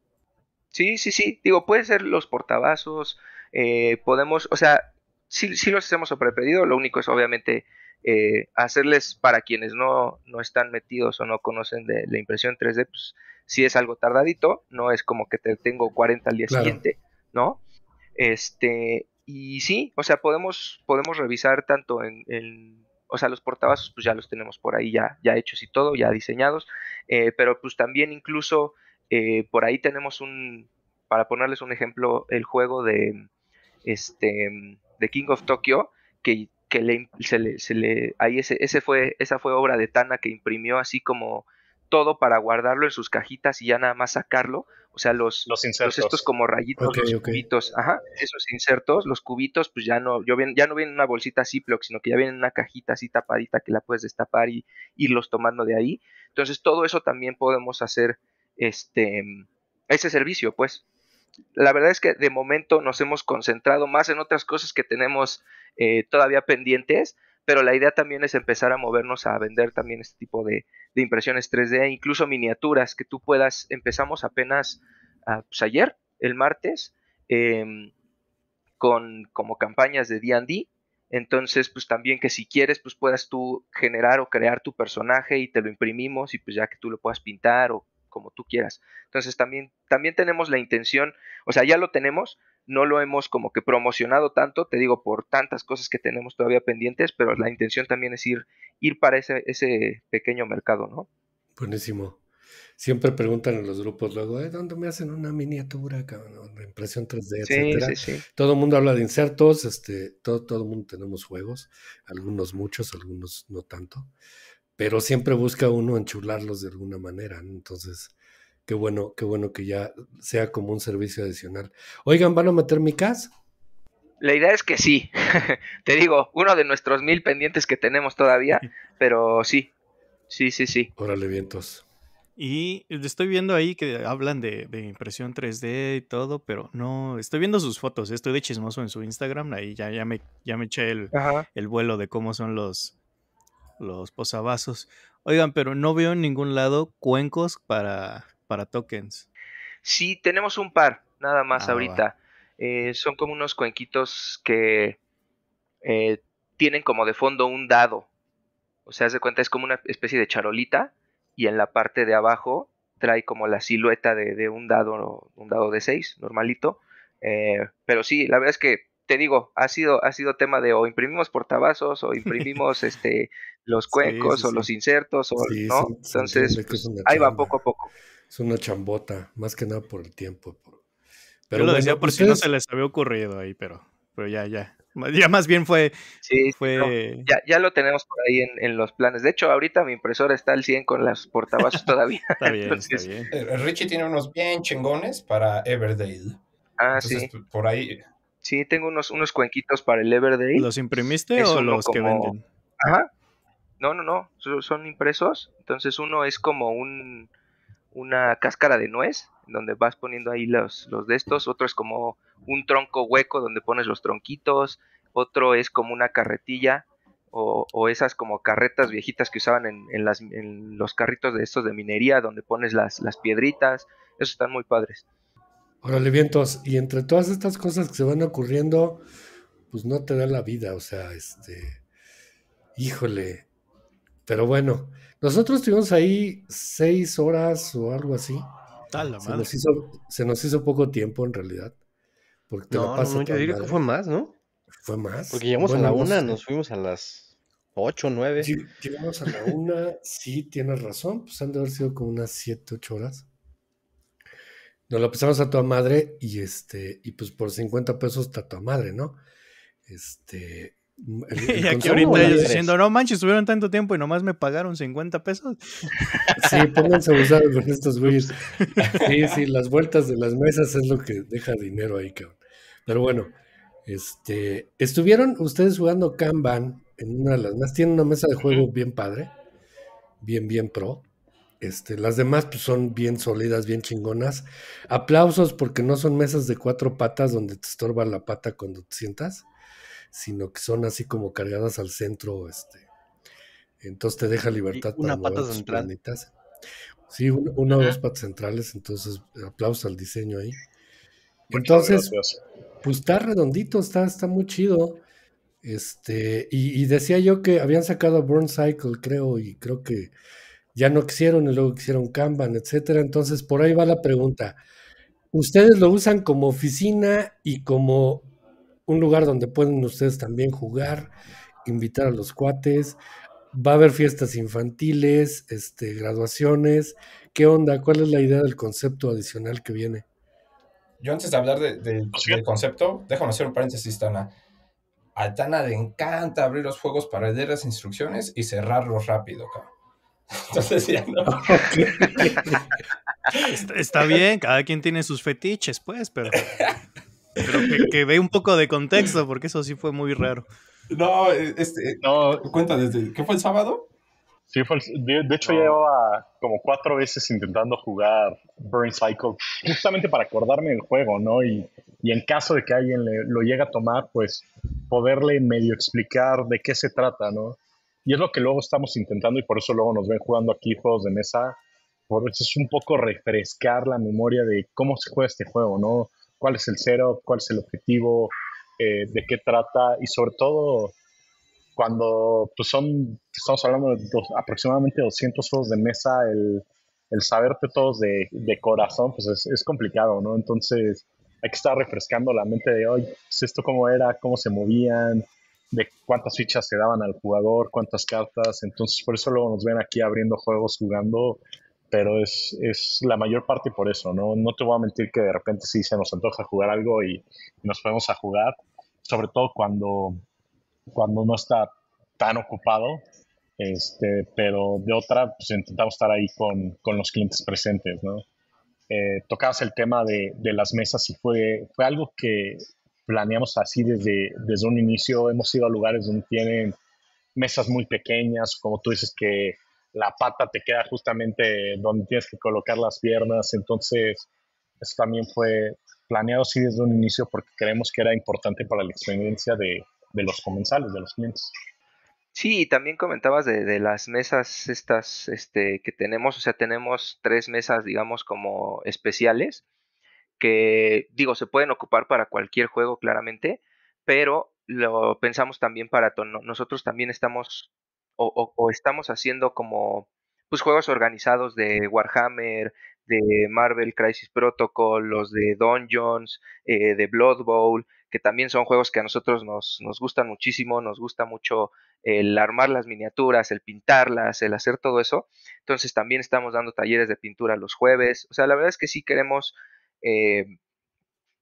Speaker 5: Sí, sí, sí. Digo, puede ser los portavasos. Eh, podemos, o sea, sí, sí los hacemos sobre pedido, lo único es obviamente eh, hacerles para quienes no, están metidos o no conocen de la impresión 3D, pues sí es algo tardadito, no es como que te tengo 40 al día siguiente, ¿no? Este, y sí, o sea, podemos, podemos revisar tanto en, o sea, los portavasos pues ya los tenemos por ahí ya, ya hechos y todo, ya diseñados, eh, pero pues también incluso eh, por ahí tenemos un, para ponerles un ejemplo, el juego de, este, de King of Tokyo, que, que le, se le, ahí ese, ese fue, esa fue obra de Tana que imprimió así como todo para guardarlo en sus cajitas y ya nada más sacarlo. O sea, los, los, estos como rayitos, los cubitos, ajá, esos insertos, los cubitos, pues ya no, yo ya no vienen en una bolsita Ziploc, sino que ya vienen en una cajita así tapadita que la puedes destapar y irlos tomando de ahí. Entonces, todo eso también podemos hacer este ese servicio, pues la verdad es que de momento nos hemos concentrado más en otras cosas que tenemos eh, todavía pendientes, pero la idea también es empezar a movernos a vender también este tipo de, impresiones 3D, incluso miniaturas que tú puedas, empezamos apenas ah, pues ayer, el martes, em, con como campañas de D&D, entonces, pues también que si quieres, pues puedas tú generar o crear tu personaje y te lo imprimimos y pues ya que tú lo puedas pintar o como tú quieras. Entonces también, también tenemos la intención, o sea, ya lo tenemos, no lo hemos como que promocionado tanto, te digo, por tantas cosas que tenemos todavía pendientes, pero la intención también es ir, ir para ese, ese pequeño mercado, ¿no?
Speaker 1: Buenísimo. Siempre preguntan en los grupos luego, ¿dónde me hacen una miniatura, una impresión 3D, etcétera. Todo el mundo habla de insertos, este, todo, todo el mundo tenemos juegos, algunos muchos, algunos no tanto pero siempre busca uno enchularlos de alguna manera. Entonces, qué bueno, qué bueno que ya sea como un servicio adicional. Oigan, ¿van a meter mi CAS?
Speaker 5: La idea es que sí. Te digo, uno de nuestros mil pendientes que tenemos todavía, pero sí. Sí, sí, sí. Órale, vientos.
Speaker 2: Y estoy viendo ahí que hablan de, impresión 3D y todo, pero no, estoy viendo sus fotos, ¿eh? estoy de chismoso en su Instagram, ahí ya, ya, me, ya me eché el, el, vuelo de cómo son los, los posavasos. Oigan, pero no veo en ningún lado cuencos para, para tokens.
Speaker 5: Sí, tenemos un par, nada más ah, ahorita. Eh, son como unos cuenquitos que eh, tienen como de fondo un dado. O sea, se cuenta, es como una especie de charolita y en la parte de abajo trae como la silueta de, un dado, un dado de seis, normalito. Eh, pero sí, la verdad es que te digo, ha sido, ha sido tema de o imprimimos portabazos o imprimimos este los cuencos o los insertos o no. Entonces, ahí va poco a poco.
Speaker 1: Es una chambota, más que nada por el tiempo.
Speaker 5: Pero lo decía por si no se les
Speaker 2: había ocurrido ahí, pero, pero ya, ya. Ya más bien fue.
Speaker 5: fue... ya, lo tenemos por ahí en, los planes. De hecho, ahorita mi impresora está al 100 con las portavasos todavía. está bien, está bien.
Speaker 4: Eh, Richie tiene unos bien chingones para Everdale.
Speaker 5: Ah, sí. Por ahí Sí, tengo unos, unos cuenquitos para el Everday. ¿Los
Speaker 2: imprimiste
Speaker 5: o los que venden? Ajá. No, no, no. Son impresos. Entonces uno es como un, una cáscara de nuez, donde vas poniendo ahí los, los de estos. Otro es como un tronco hueco donde pones los tronquitos. Otro es como una carretilla o, o, esas como carretas viejitas que usaban en, las, en, los carritos de estos de minería, donde pones las, las piedritas, esos están muy padres. Órale,
Speaker 1: vientos. Y entre todas estas cosas que se van ocurriendo, pues no te da la vida, o sea, este. Híjole. Pero bueno, nosotros estuvimos ahí seis horas o algo así. se, Nos hizo, poco tiempo en realidad. Porque te no, paso no, yo diría que fue más, ¿no? Fue más. Porque llegamos a la una, nos
Speaker 3: fuimos a las ocho, nueve.
Speaker 1: llegamos a la una, sí, tienes razón, pues han de haber sido como unas siete, ocho horas nos lo pasamos a tu madre y este, y pues por 50 pesos está tu madre, ¿no? Este. Mm, y aquí ahorita ellos diciendo,
Speaker 2: no manches, estuvieron tanto tiempo y nomás me pagaron 50 pesos.
Speaker 1: Sí, pónganse buscar con estos güeyes. Sí, sí, las vueltas de las mesas es lo que deja dinero ahí, cabrón. Pero bueno, este, estuvieron ustedes jugando Kanban en una de las más. Tienen una mesa de juego bien padre, bien, bien pro. Este, las demás pues, son bien sólidas, bien chingonas. Aplausos porque no son mesas de cuatro patas donde te estorba la pata cuando te sientas, sino que son así como cargadas al centro. Este. Entonces te deja libertad para pata tus Sí, una o dos patas centrales, entonces aplausos al diseño ahí. Entonces, pues está redondito, está, está muy chido. Este, y, y decía yo que habían sacado a Burn Cycle, creo, y creo que ya no quisieron y luego quisieron Kanban, etcétera. Entonces, por ahí va la pregunta. ¿Ustedes lo usan como oficina y como un lugar donde pueden ustedes también jugar, invitar a los cuates? ¿Va a haber fiestas infantiles, este, graduaciones? ¿Qué onda? ¿Cuál es la idea del concepto adicional que viene?
Speaker 4: Yo antes de hablar de, del concepto, déjame hacer un paréntesis, Tana. A Tana le encanta abrir los juegos para leer las instrucciones y cerrarlos rápido, cabrón
Speaker 6: está,
Speaker 2: bien, cada quien tiene sus fetiches, pues, pero,
Speaker 4: que, ve un poco de contexto,
Speaker 2: porque eso sí fue muy raro.
Speaker 4: No,
Speaker 6: e, este, no. cuenta desde, ¿qué fue el sábado? Sí, fue de, hecho llevaba como cuatro veces intentando jugar Burn Cycle, justamente para acordarme del juego, ¿no? Y, y en caso de que alguien lo llegue a tomar, pues poderle medio explicar de qué se trata, ¿no? Y es lo que luego estamos intentando y por eso luego nos ven jugando aquí juegos de mesa. Por eso es un poco refrescar la memoria de cómo se juega este juego, ¿no? ¿Cuál es el cero? ¿Cuál es el objetivo? Eh, ¿De qué trata? Y sobre todo, cuando pues, son, estamos hablando de aproximadamente 200 juegos de mesa, el, el saberte todos de, corazón, pues es, complicado, ¿no? Entonces hay que estar refrescando la mente de, hoy, pues, esto cómo era, cómo se movían, de cuántas fichas se daban al jugador, cuántas cartas. Entonces, por eso luego nos ven aquí abriendo juegos, jugando, pero es, la mayor parte por eso, ¿no? No te voy a mentir que de repente sí se nos antoja jugar algo y, nos podemos a jugar, sobre todo cuando, cuando no está tan ocupado. Este, pero de otra, pues intentamos estar ahí con, los clientes presentes, ¿no? Eh, tocabas el tema de, de, las mesas y fue, fue algo que planeamos así desde, desde un inicio. Hemos ido a lugares donde tienen mesas muy pequeñas, como tú dices que la pata te queda justamente donde tienes que colocar las piernas. Entonces, eso también fue planeado así desde un inicio porque creemos que era importante para la experiencia de, de los comensales, de los clientes.
Speaker 5: Sí, y también comentabas de, de, las mesas estas este, que tenemos, o sea, tenemos tres mesas, digamos, como especiales, que digo, se pueden ocupar para cualquier juego claramente, pero lo pensamos también para tono. Nosotros también estamos o, estamos haciendo como pues juegos organizados de Warhammer, de Marvel Crisis Protocol, los de Dungeons, eh, de Blood Bowl, que también son juegos que a nosotros nos, nos gustan muchísimo, nos gusta mucho el armar las miniaturas, el pintarlas, el hacer todo eso. Entonces también estamos dando talleres de pintura los jueves. O sea, la verdad es que sí queremos eh,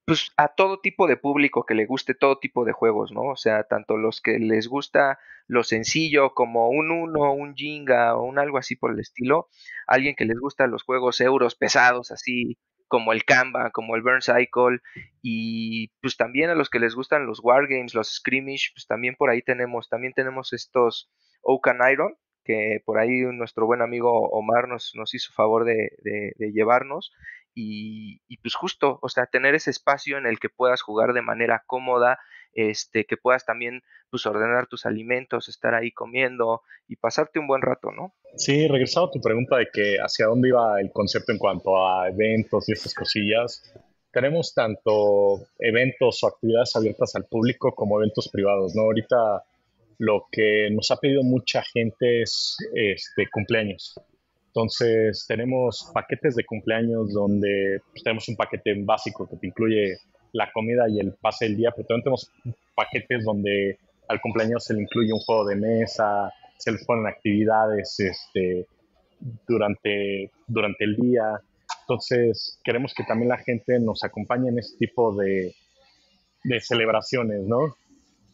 Speaker 5: pues a todo tipo de público que le guste todo tipo de juegos, ¿no? O sea, tanto los que les gusta lo sencillo como un uno, un Jinga o un algo así por el estilo, alguien que les gusta los juegos euros pesados así como el Canva, como el Burn Cycle y pues también a los que les gustan los wargames, los Screamish, pues también por ahí tenemos, también tenemos estos Oak Iron que por ahí nuestro buen amigo Omar nos, nos hizo favor de llevarnos y, pues justo, o sea, tener ese espacio en el que puedas jugar de manera cómoda, este, que puedas también pues ordenar tus alimentos, estar ahí comiendo y pasarte un buen rato, ¿no?
Speaker 6: Sí, regresado a tu pregunta de que hacia dónde iba el concepto en cuanto a eventos y estas cosillas, tenemos tanto eventos o actividades abiertas al público como eventos privados, ¿no? Ahorita lo que nos ha pedido mucha gente es este, cumpleaños entonces tenemos paquetes de cumpleaños donde pues, tenemos un paquete básico que te incluye la comida y el pase del día, pero también tenemos paquetes donde al cumpleaños se le incluye un juego de mesa, se le ponen actividades este, durante, durante el día. Entonces queremos que también la gente nos acompañe en este tipo de, de celebraciones, ¿no?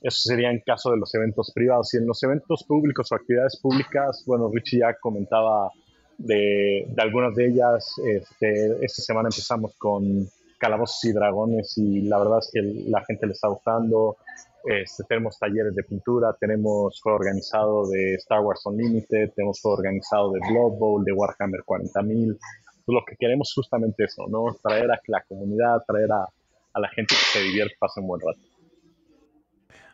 Speaker 6: Eso sería en caso de los eventos privados. Y en los eventos públicos o actividades públicas, bueno, Richie ya comentaba de, algunas de ellas. Este, esta semana empezamos con Calabozos y Dragones y la verdad es que la gente le está gustando. Este, tenemos talleres de pintura, tenemos juego organizado de Star Wars Unlimited, tenemos juego organizado de Blood Bowl, de Warhammer 40.000. Lo que queremos justamente eso, ¿no? Traer a la comunidad, traer a, a la gente que se divierte, pase un buen rato.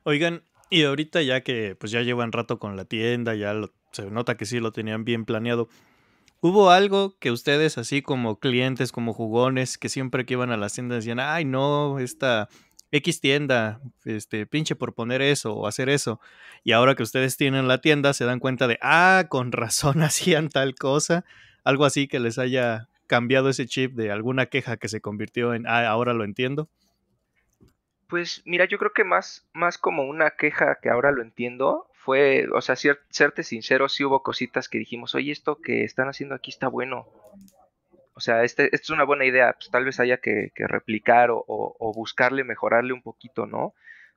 Speaker 2: Oigan, y ahorita ya que pues ya un rato con la tienda, ya se nota que sí lo tenían bien planeado. ¿Hubo algo que ustedes, así como clientes, como jugones, que siempre que iban a las tiendas decían, ay, no, esta X tienda, este, pinche por poner eso o hacer eso. Y ahora que ustedes tienen la tienda, se dan cuenta de, ah, con razón hacían tal cosa. Algo así que les haya cambiado ese chip de alguna queja que se convirtió en, ah, ahora lo
Speaker 5: entiendo. Pues mira, yo creo que más, más como una queja que ahora lo entiendo, o sea, serte sincero, sí hubo cositas que dijimos, oye, esto que están haciendo aquí está bueno. O sea, este, es una buena idea, pues tal vez haya que, replicar o, buscarle, mejorarle un poquito, ¿no?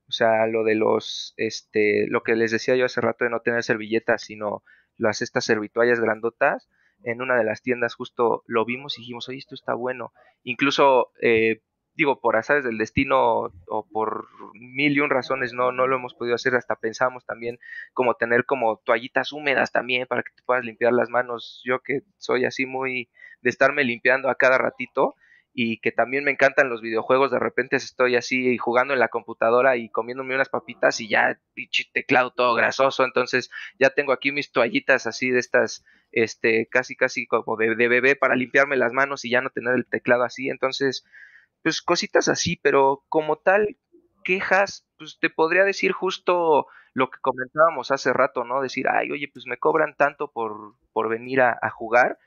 Speaker 5: O sea, lo de los, este, lo que les decía yo hace rato de no tener servilletas, sino las estas servituallas grandotas, en una de las tiendas justo lo vimos y dijimos, oye, esto está bueno. Incluso eh, digo, por azares del destino o por mil y un razones no, no lo hemos podido hacer. Hasta pensamos también como tener como toallitas húmedas también para que te puedas limpiar las manos. Yo que soy así muy de estarme limpiando a cada ratito y que también me encantan los videojuegos, de repente estoy así jugando en la computadora y comiéndome unas papitas y ya pinche teclado todo grasoso, entonces ya tengo aquí mis toallitas así de estas, este, casi casi como de bebé para limpiarme las manos y ya no tener el teclado así, entonces pues cositas así, pero como tal, quejas, pues te podría decir justo lo que comentábamos hace rato, ¿no? Decir, ay, oye, pues me cobran tanto por, por venir a, a jugar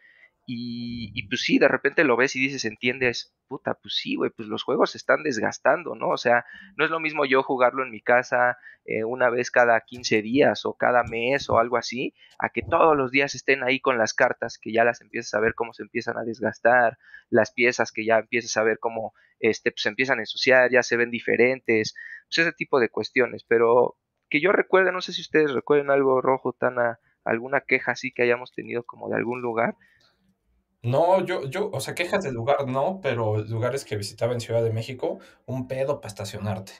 Speaker 5: y, pues sí, de repente lo ves y dices, entiendes, puta, pues sí, güey, pues los juegos se están desgastando, ¿no? O sea, no es lo mismo yo jugarlo en mi casa eh, una vez cada 15 días o cada mes o algo así, a que todos los días estén ahí con las cartas, que ya las empiezas a ver cómo se empiezan a desgastar, las piezas que ya empiezas a ver cómo este, pues, se empiezan a ensuciar, ya se ven diferentes, pues ese tipo de cuestiones, pero que yo recuerde, no sé si ustedes recuerden algo rojo, tan alguna queja así que hayamos tenido como de algún lugar
Speaker 4: no, yo, yo, o sea, quejas del lugar no, pero lugares que visitaba en Ciudad de México, un pedo para estacionarte.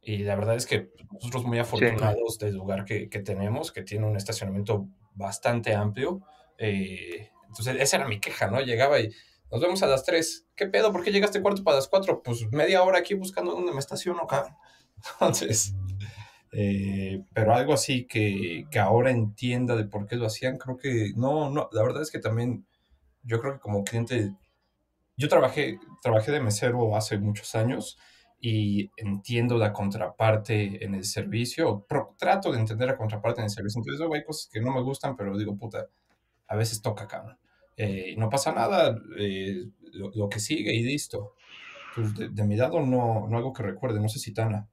Speaker 4: Y la verdad es que pues, nosotros muy afortunados del lugar que, tenemos, que tiene un estacionamiento bastante amplio. Eh, entonces, esa era mi queja, ¿no? Llegaba y nos vemos a las 3. ¿Qué pedo? ¿Por qué llegaste cuarto para las 4? Pues media hora aquí buscando dónde me estaciono, acá. Entonces, eh, pero algo así que, que, ahora entienda de por qué lo hacían, creo que no, no, la verdad es que también yo creo que como cliente, yo trabajé, trabajé de mesero hace muchos años y entiendo la contraparte en el servicio, trato de entender la contraparte en el servicio. Entonces, hay cosas que no me gustan, pero digo, puta, a veces toca acá. no eh, pasa nada, eh, lo, que sigue y listo. Pues de, mi lado no, no algo que recuerde, no sé si Tana.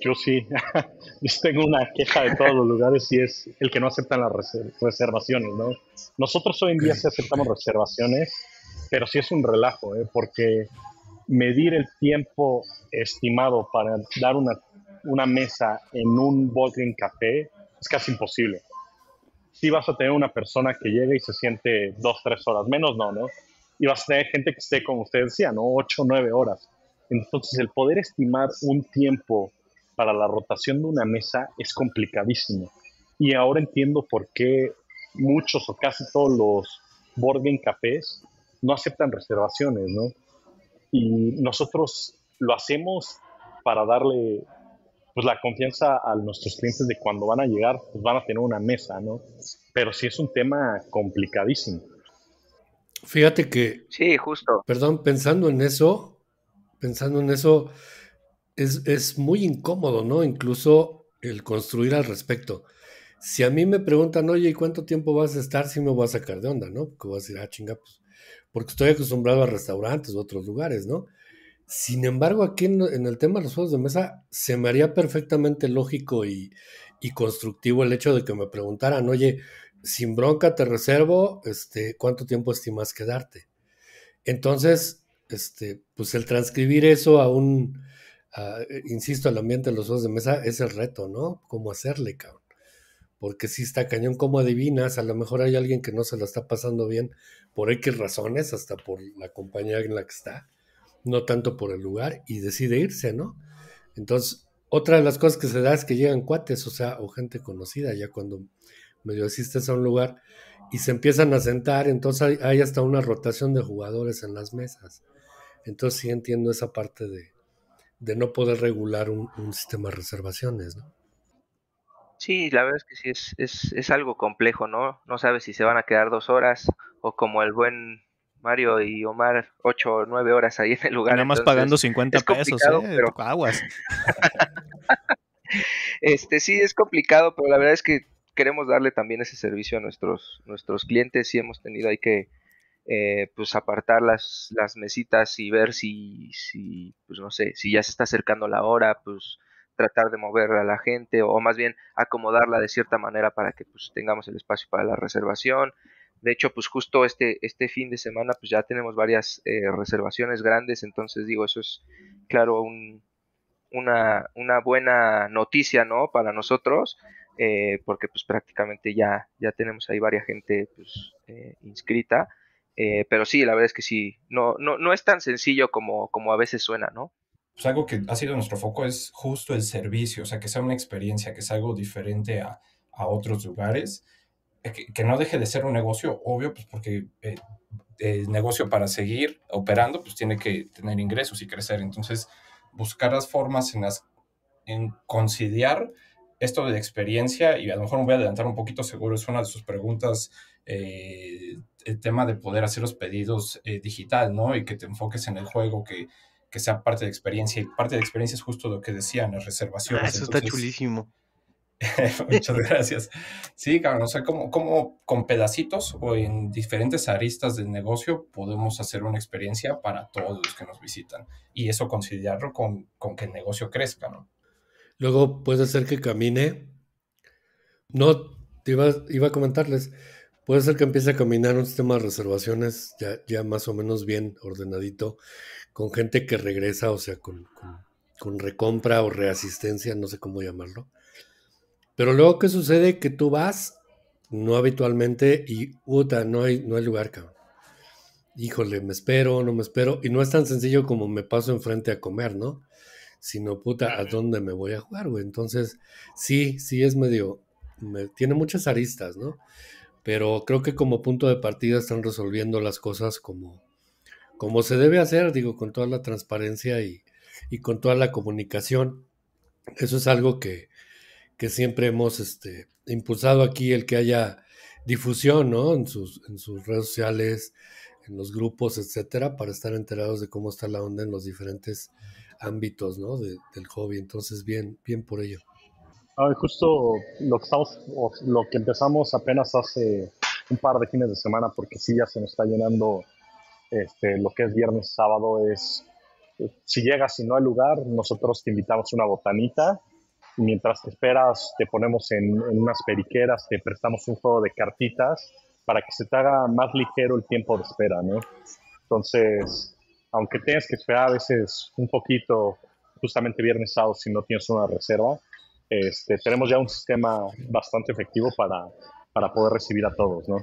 Speaker 6: Yo sí, tengo una queja de todos los lugares y es el que no aceptan las reservaciones, ¿no? Nosotros hoy en día sí aceptamos reservaciones, pero sí es un relajo, ¿eh? Porque medir el tiempo estimado para dar una, mesa en un botín Café es casi imposible. Si vas a tener una persona que llegue y se siente dos, tres horas, menos no, ¿no? Y vas a tener gente que esté, como usted decía, ¿no? Ocho, nueve horas. Entonces, el poder estimar un tiempo para la rotación de una mesa es complicadísimo. Y ahora entiendo por qué muchos o casi todos los Borgen cafés no aceptan reservaciones, ¿no? Y nosotros lo hacemos para darle pues la confianza a nuestros clientes de cuando van a llegar, pues van a tener una mesa, ¿no? Pero sí es un tema complicadísimo.
Speaker 1: Fíjate que. Sí, justo. Perdón, pensando en eso, pensando en eso, es, muy incómodo, ¿no? Incluso el construir al respecto. Si a mí me preguntan, oye, ¿y cuánto tiempo vas a estar? si me voy a sacar de onda, ¿no? Porque voy a decir, ah, chinga, pues, porque estoy acostumbrado a restaurantes u otros lugares, ¿no? Sin embargo, aquí en, el tema de los juegos de mesa, se me haría perfectamente lógico y, constructivo el hecho de que me preguntaran, oye, sin bronca te reservo, este, ¿cuánto tiempo estimas quedarte? Entonces, este, pues el transcribir eso a un, Ah, eh, insisto, el ambiente de los juegos de mesa es el reto, ¿no? ¿Cómo hacerle, cabrón? Porque si está cañón, ¿cómo adivinas? A lo mejor hay alguien que no se lo está pasando bien por X razones, hasta por la compañía en la que está, no tanto por el lugar, y decide irse, ¿no? Entonces, otra de las cosas que se da es que llegan cuates, o sea, o gente conocida, ya cuando medio asistes a un lugar y se empiezan a sentar, entonces hay, hasta una rotación de jugadores en las mesas. Entonces sí entiendo esa parte de, de no poder regular un, sistema de reservaciones, ¿no?
Speaker 5: Sí, la verdad es que sí, es, es, es, algo complejo, ¿no? No sabes si se van a quedar dos horas o como el buen Mario y Omar, ocho o nueve horas ahí en el lugar. nada más pagando 50 pesos, ¿eh? Pero... Aguas. este, sí, es complicado, pero la verdad es que queremos darle también ese servicio a nuestros, nuestros clientes y hemos tenido ahí que eh, pues apartar las, mesitas y ver si, si, pues no sé, si ya se está acercando la hora, pues tratar de mover a la gente o más bien acomodarla de cierta manera para que pues tengamos el espacio para la reservación. De hecho, pues justo este, este fin de semana pues ya tenemos varias eh, reservaciones grandes, entonces digo, eso es claro una, una buena noticia, ¿no? Para nosotros, eh, porque pues prácticamente ya, ya tenemos ahí varias gente pues inscrita eh, pero sí, la verdad es que sí, no, no, no es tan sencillo como, como a veces suena, ¿no?
Speaker 4: Pues algo que ha sido nuestro foco es justo el servicio, o sea, que sea una experiencia, que sea algo diferente a, a otros lugares, eh, que, que, no deje de ser un negocio, obvio, pues porque eh, el negocio para seguir operando, pues tiene que tener ingresos y crecer. Entonces, buscar las formas en las en conciliar esto de experiencia, y a lo mejor me voy a adelantar un poquito, seguro es una de sus preguntas eh, el tema de poder hacer los pedidos eh, digital, ¿no? Y que te enfoques en el juego, que, sea parte de experiencia. Y parte de experiencia es justo lo que decían, las reservaciones. Ah, eso está
Speaker 3: chulísimo.
Speaker 4: Muchas gracias. Sí, cabrón, o sea, como, con pedacitos o en diferentes aristas del negocio podemos hacer una experiencia para todos los que nos visitan y eso conciliarlo con, que el negocio crezca, ¿no?
Speaker 1: Luego puedes hacer que camine. No, te iba, iba a comentarles, puede ser que empiece a caminar un sistema de reservaciones ya, más o menos bien ordenadito, con gente que regresa, o sea, con, recompra o reasistencia, no sé cómo llamarlo. Pero luego, ¿qué sucede? Que tú vas, no habitualmente, y puta, no hay, no hay lugar, cabrón. Híjole, me espero, no me espero. Y no es tan sencillo como me paso enfrente a comer, ¿no? Sino, puta, ¿a dónde me voy a jugar, güey? Entonces, sí, sí es medio. tiene muchas aristas, ¿no? pero creo que como punto de partida están resolviendo las cosas como, como se debe hacer, digo, con toda la transparencia y, y con toda la comunicación. Eso es algo que, siempre hemos este, impulsado aquí, el que haya difusión ¿no? en, sus, en sus redes sociales, en los grupos, etcétera, para estar enterados de cómo está la onda en los diferentes ámbitos ¿no? del hobby. Entonces, bien, bien por ello. Ah, justo
Speaker 6: lo que, empezamos apenas hace un par de fines de semana, porque sí ya se nos está llenando este, lo que es viernes, sábado, es si llegas y no hay lugar, nosotros te invitamos una botanita. mientras te esperas, te ponemos en, unas periqueras, te prestamos un juego de cartitas para que se te haga más ligero el tiempo de espera, ¿no? Entonces, aunque tienes que esperar a veces un poquito, justamente viernes, sábado, si no tienes una reserva, este, tenemos ya un sistema bastante efectivo para, para poder recibir a todos, ¿no?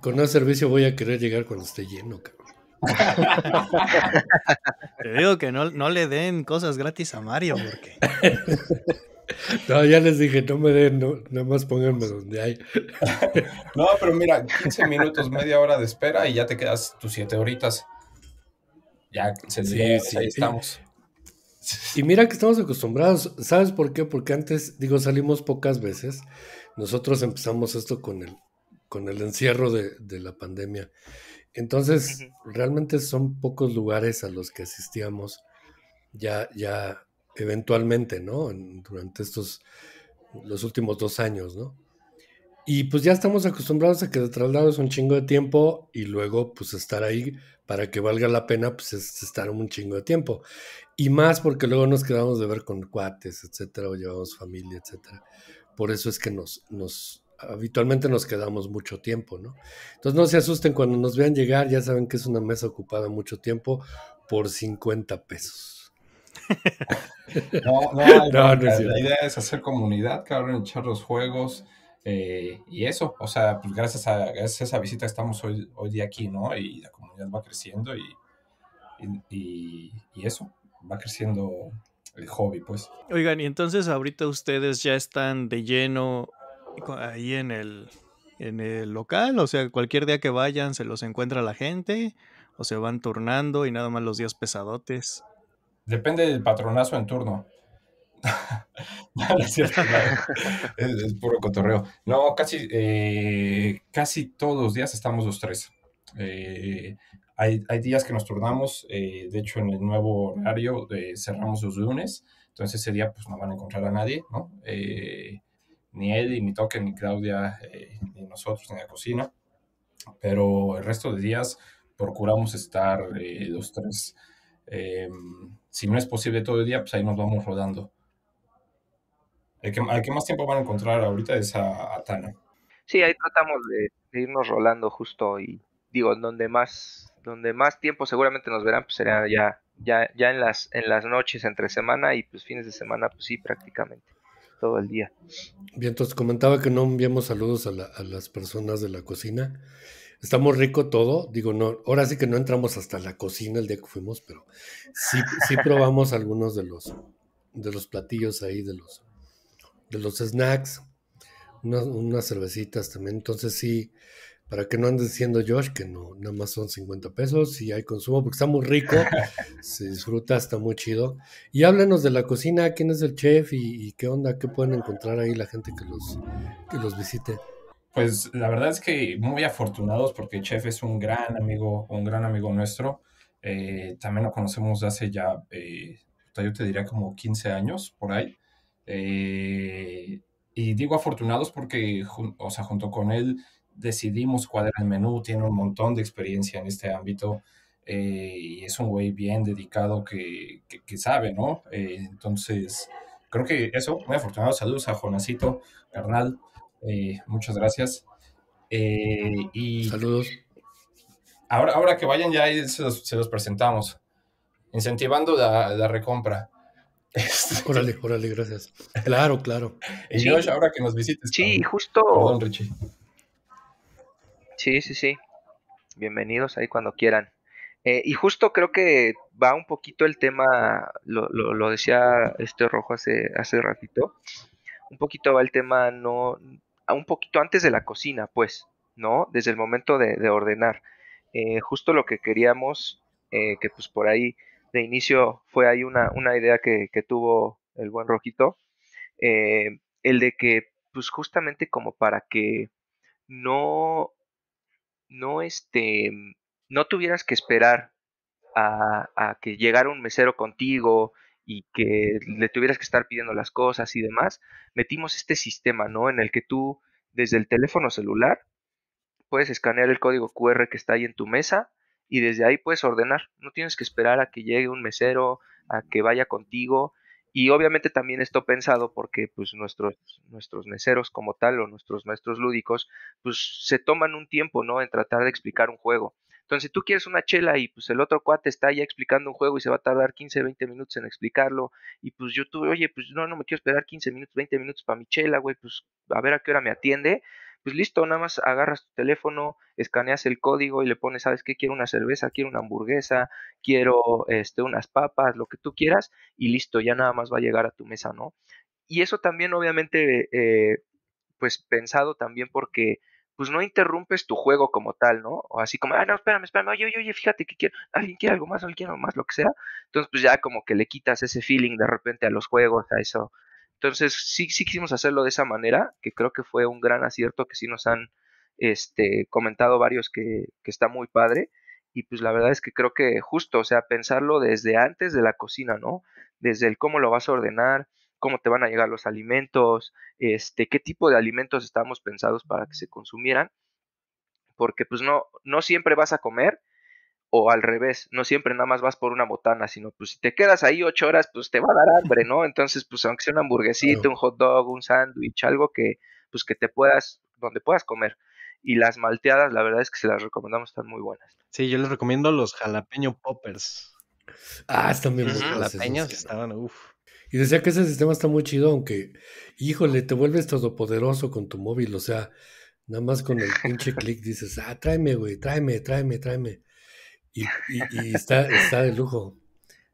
Speaker 1: Con un servicio voy a querer llegar cuando esté lleno, cabrón.
Speaker 6: Te digo que no, no, le
Speaker 2: den cosas gratis a Mario, porque.
Speaker 1: No, ya les dije, no me den, no, nada más pónganme donde hay.
Speaker 4: No, pero mira, 15 minutos, media hora de espera y ya te quedas tus siete horitas. Ya, sí, ahí sí. estamos.
Speaker 1: Y mira que estamos acostumbrados, ¿sabes por qué? Porque antes, digo, salimos pocas veces. Nosotros empezamos esto con el, con el encierro de, la pandemia. Entonces, realmente son pocos lugares a los que asistíamos ya, ya eventualmente, ¿no? durante estos, los últimos dos años, ¿no? Y pues ya estamos acostumbrados a que de traslado es un chingo de tiempo y luego pues estar ahí para que valga la pena pues estar un chingo de tiempo. Y más porque luego nos quedamos de ver con cuates, etcétera, o llevamos familia, etcétera. Por eso es que nos, nos habitualmente nos quedamos mucho tiempo, ¿no? Entonces no se asusten cuando nos vean llegar, ya saben que es una mesa ocupada mucho tiempo por 50 pesos.
Speaker 4: no, no, la, idea es hacer comunidad, cabrón, echar los juegos eh, y eso, o sea, pues gracias a, esa visita estamos hoy, hoy aquí, ¿no? Y la comunidad va creciendo y, y eso va creciendo el hobby, pues.
Speaker 2: Oigan, y entonces ahorita ustedes ya están de lleno ahí en el, en el local, o sea, cualquier día que vayan se los encuentra la gente, o se van turnando y nada más los días pesadotes.
Speaker 4: Depende del patronazo en turno. es, puro cotorreo. No, casi, eh, casi todos los días estamos los tres. Eh, hay, días que nos turnamos, eh, de hecho en el nuevo horario eh, cerramos los lunes, entonces ese día pues no van a encontrar a nadie, ¿no? Eh, ni Eddie, ni Toque, ni Claudia, ni nosotros en la cocina, pero el resto de días procuramos estar los tres. Em, si no es posible todo el día, pues ahí nos vamos rodando. El que, que más tiempo van a encontrar ahorita es a, Tana.
Speaker 5: Sí, ahí tratamos de, irnos rolando justo y digo, en donde más donde más tiempo seguramente nos verán pues será ya ya ya en las en las noches entre semana y pues fines de semana pues sí prácticamente todo el día.
Speaker 1: Bien, entonces comentaba que no enviamos saludos a, a las personas de la cocina. Estamos rico todo, digo, no, ahora sí que no entramos hasta la cocina el día que fuimos, pero sí, sí probamos algunos de los, de los platillos ahí, de los, de los snacks, unas, unas cervecitas también. Entonces sí, para que no andes diciendo Josh que no, nada más son 50 pesos y hay consumo porque está muy rico, se disfruta, está muy chido. Y háblenos de la cocina, quién es el chef y, qué onda, qué pueden encontrar ahí la gente que los, que los visite. Pues la verdad
Speaker 4: es que muy afortunados porque el Chef es un gran amigo, un gran amigo nuestro. Eh, también lo conocemos hace ya, eh, yo te diría como 15 años por ahí. Eh, y digo afortunados porque, o sea, junto con él decidimos cuadrar el menú, tiene un montón de experiencia en este ámbito eh, y es un güey bien dedicado que, sabe, ¿no? Eh, entonces, creo que eso, muy afortunado, saludos a Jonacito, carnal, eh, muchas gracias. y saludos. Ahora, ahora que vayan ya se los, presentamos, incentivando la, la
Speaker 1: recompra. Este, órale, órale, gracias. Claro, claro. Y Josh,
Speaker 4: ahora que nos visites.
Speaker 5: Sí, justo. Sí, sí, sí. Bienvenidos ahí cuando quieran. Eh, y justo creo que va un poquito el tema, lo, decía este rojo hace, hace ratito, un poquito va el tema, no, un poquito antes de la cocina, pues, ¿no? Desde el momento de, ordenar. Eh, justo lo que queríamos, eh, que pues por ahí de inicio fue ahí una, una idea que, que, tuvo el buen rojito, el de que pues justamente como para que no no este, no tuvieras que esperar a, que llegara un mesero contigo y que le tuvieras que estar pidiendo las cosas y demás, metimos este sistema, ¿no? En el que tú desde el teléfono celular puedes escanear el código QR que está ahí en tu mesa y desde ahí puedes ordenar. No tienes que esperar a que llegue un mesero, a que vaya contigo y obviamente también esto pensado porque pues nuestros, nuestros meseros como tal o nuestros maestros lúdicos pues se toman un tiempo, ¿no? En tratar de explicar un juego. Entonces, si tú quieres una chela y pues el otro cuate está ya explicando un juego y se va a tardar 15, 20 minutos en explicarlo, y pues yo tuve, oye, pues no, no me quiero esperar 15 minutos, 20 minutos para mi chela, güey, pues a ver a qué hora me atiende, pues listo, nada más agarras tu teléfono, escaneas el código y le pones, ¿sabes qué? Quiero una cerveza, quiero una hamburguesa, quiero este, unas papas, lo que tú quieras, y listo, ya nada más va a llegar a tu mesa, ¿no? Y eso también, obviamente, eh, pues pensado también porque pues no interrumpes tu juego como tal, ¿no? O así como, ah, no, espérame, espérame, oye, oye, oye, fíjate que quiero, alguien quiere algo más, alguien quiere algo más, lo que sea. Entonces, pues ya como que le quitas ese feeling de repente a los juegos, a eso, entonces, sí, quisimos hacerlo de esa manera, que creo que fue un gran acierto, que sí nos han este, comentado varios que, que está muy padre. Y pues la verdad es que creo que justo, o sea, pensarlo desde antes de la cocina, ¿no? Desde el cómo lo vas a ordenar, cómo te van a llegar los alimentos, este, qué tipo de alimentos estamos pensados para que se consumieran, porque pues no, no siempre vas a comer o al revés, no siempre nada más vas por una botana, sino pues si te quedas ahí ocho horas, pues te va a dar hambre, ¿no? Entonces, pues aunque sea una hamburguesita, un hot dog, un sándwich, algo que, pues que te puedas, donde puedas comer. Y las malteadas, la verdad es que se las recomendamos, están muy buenas.
Speaker 3: Sí, yo les recomiendo los jalapeño poppers.
Speaker 1: Ah, están bien buenos. Los jalapeños estaban, uff. Y decía que ese sistema está muy chido, aunque, híjole, te vuelves todopoderoso con tu móvil, o sea, nada más con el pinche clic dices, ah, tráeme, güey, tráeme, tráeme, tráeme. Y, está, de lujo.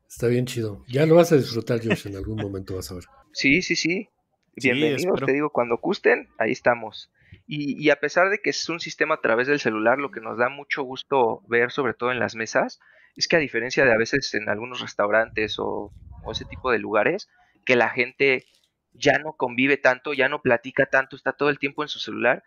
Speaker 1: Está bien chido. Ya lo
Speaker 5: vas a disfrutar, Josh, en algún momento vas a ver. Sí, sí, sí.
Speaker 1: Bienvenidos, te
Speaker 5: digo, cuando gusten, ahí estamos. Y, a pesar de que es un sistema a través del celular, lo que nos da mucho gusto ver, sobre todo en las mesas, es que a diferencia de a veces en algunos restaurantes o, o ese tipo de lugares, que la gente ya no convive tanto, ya no platica tanto, está todo el tiempo en su celular,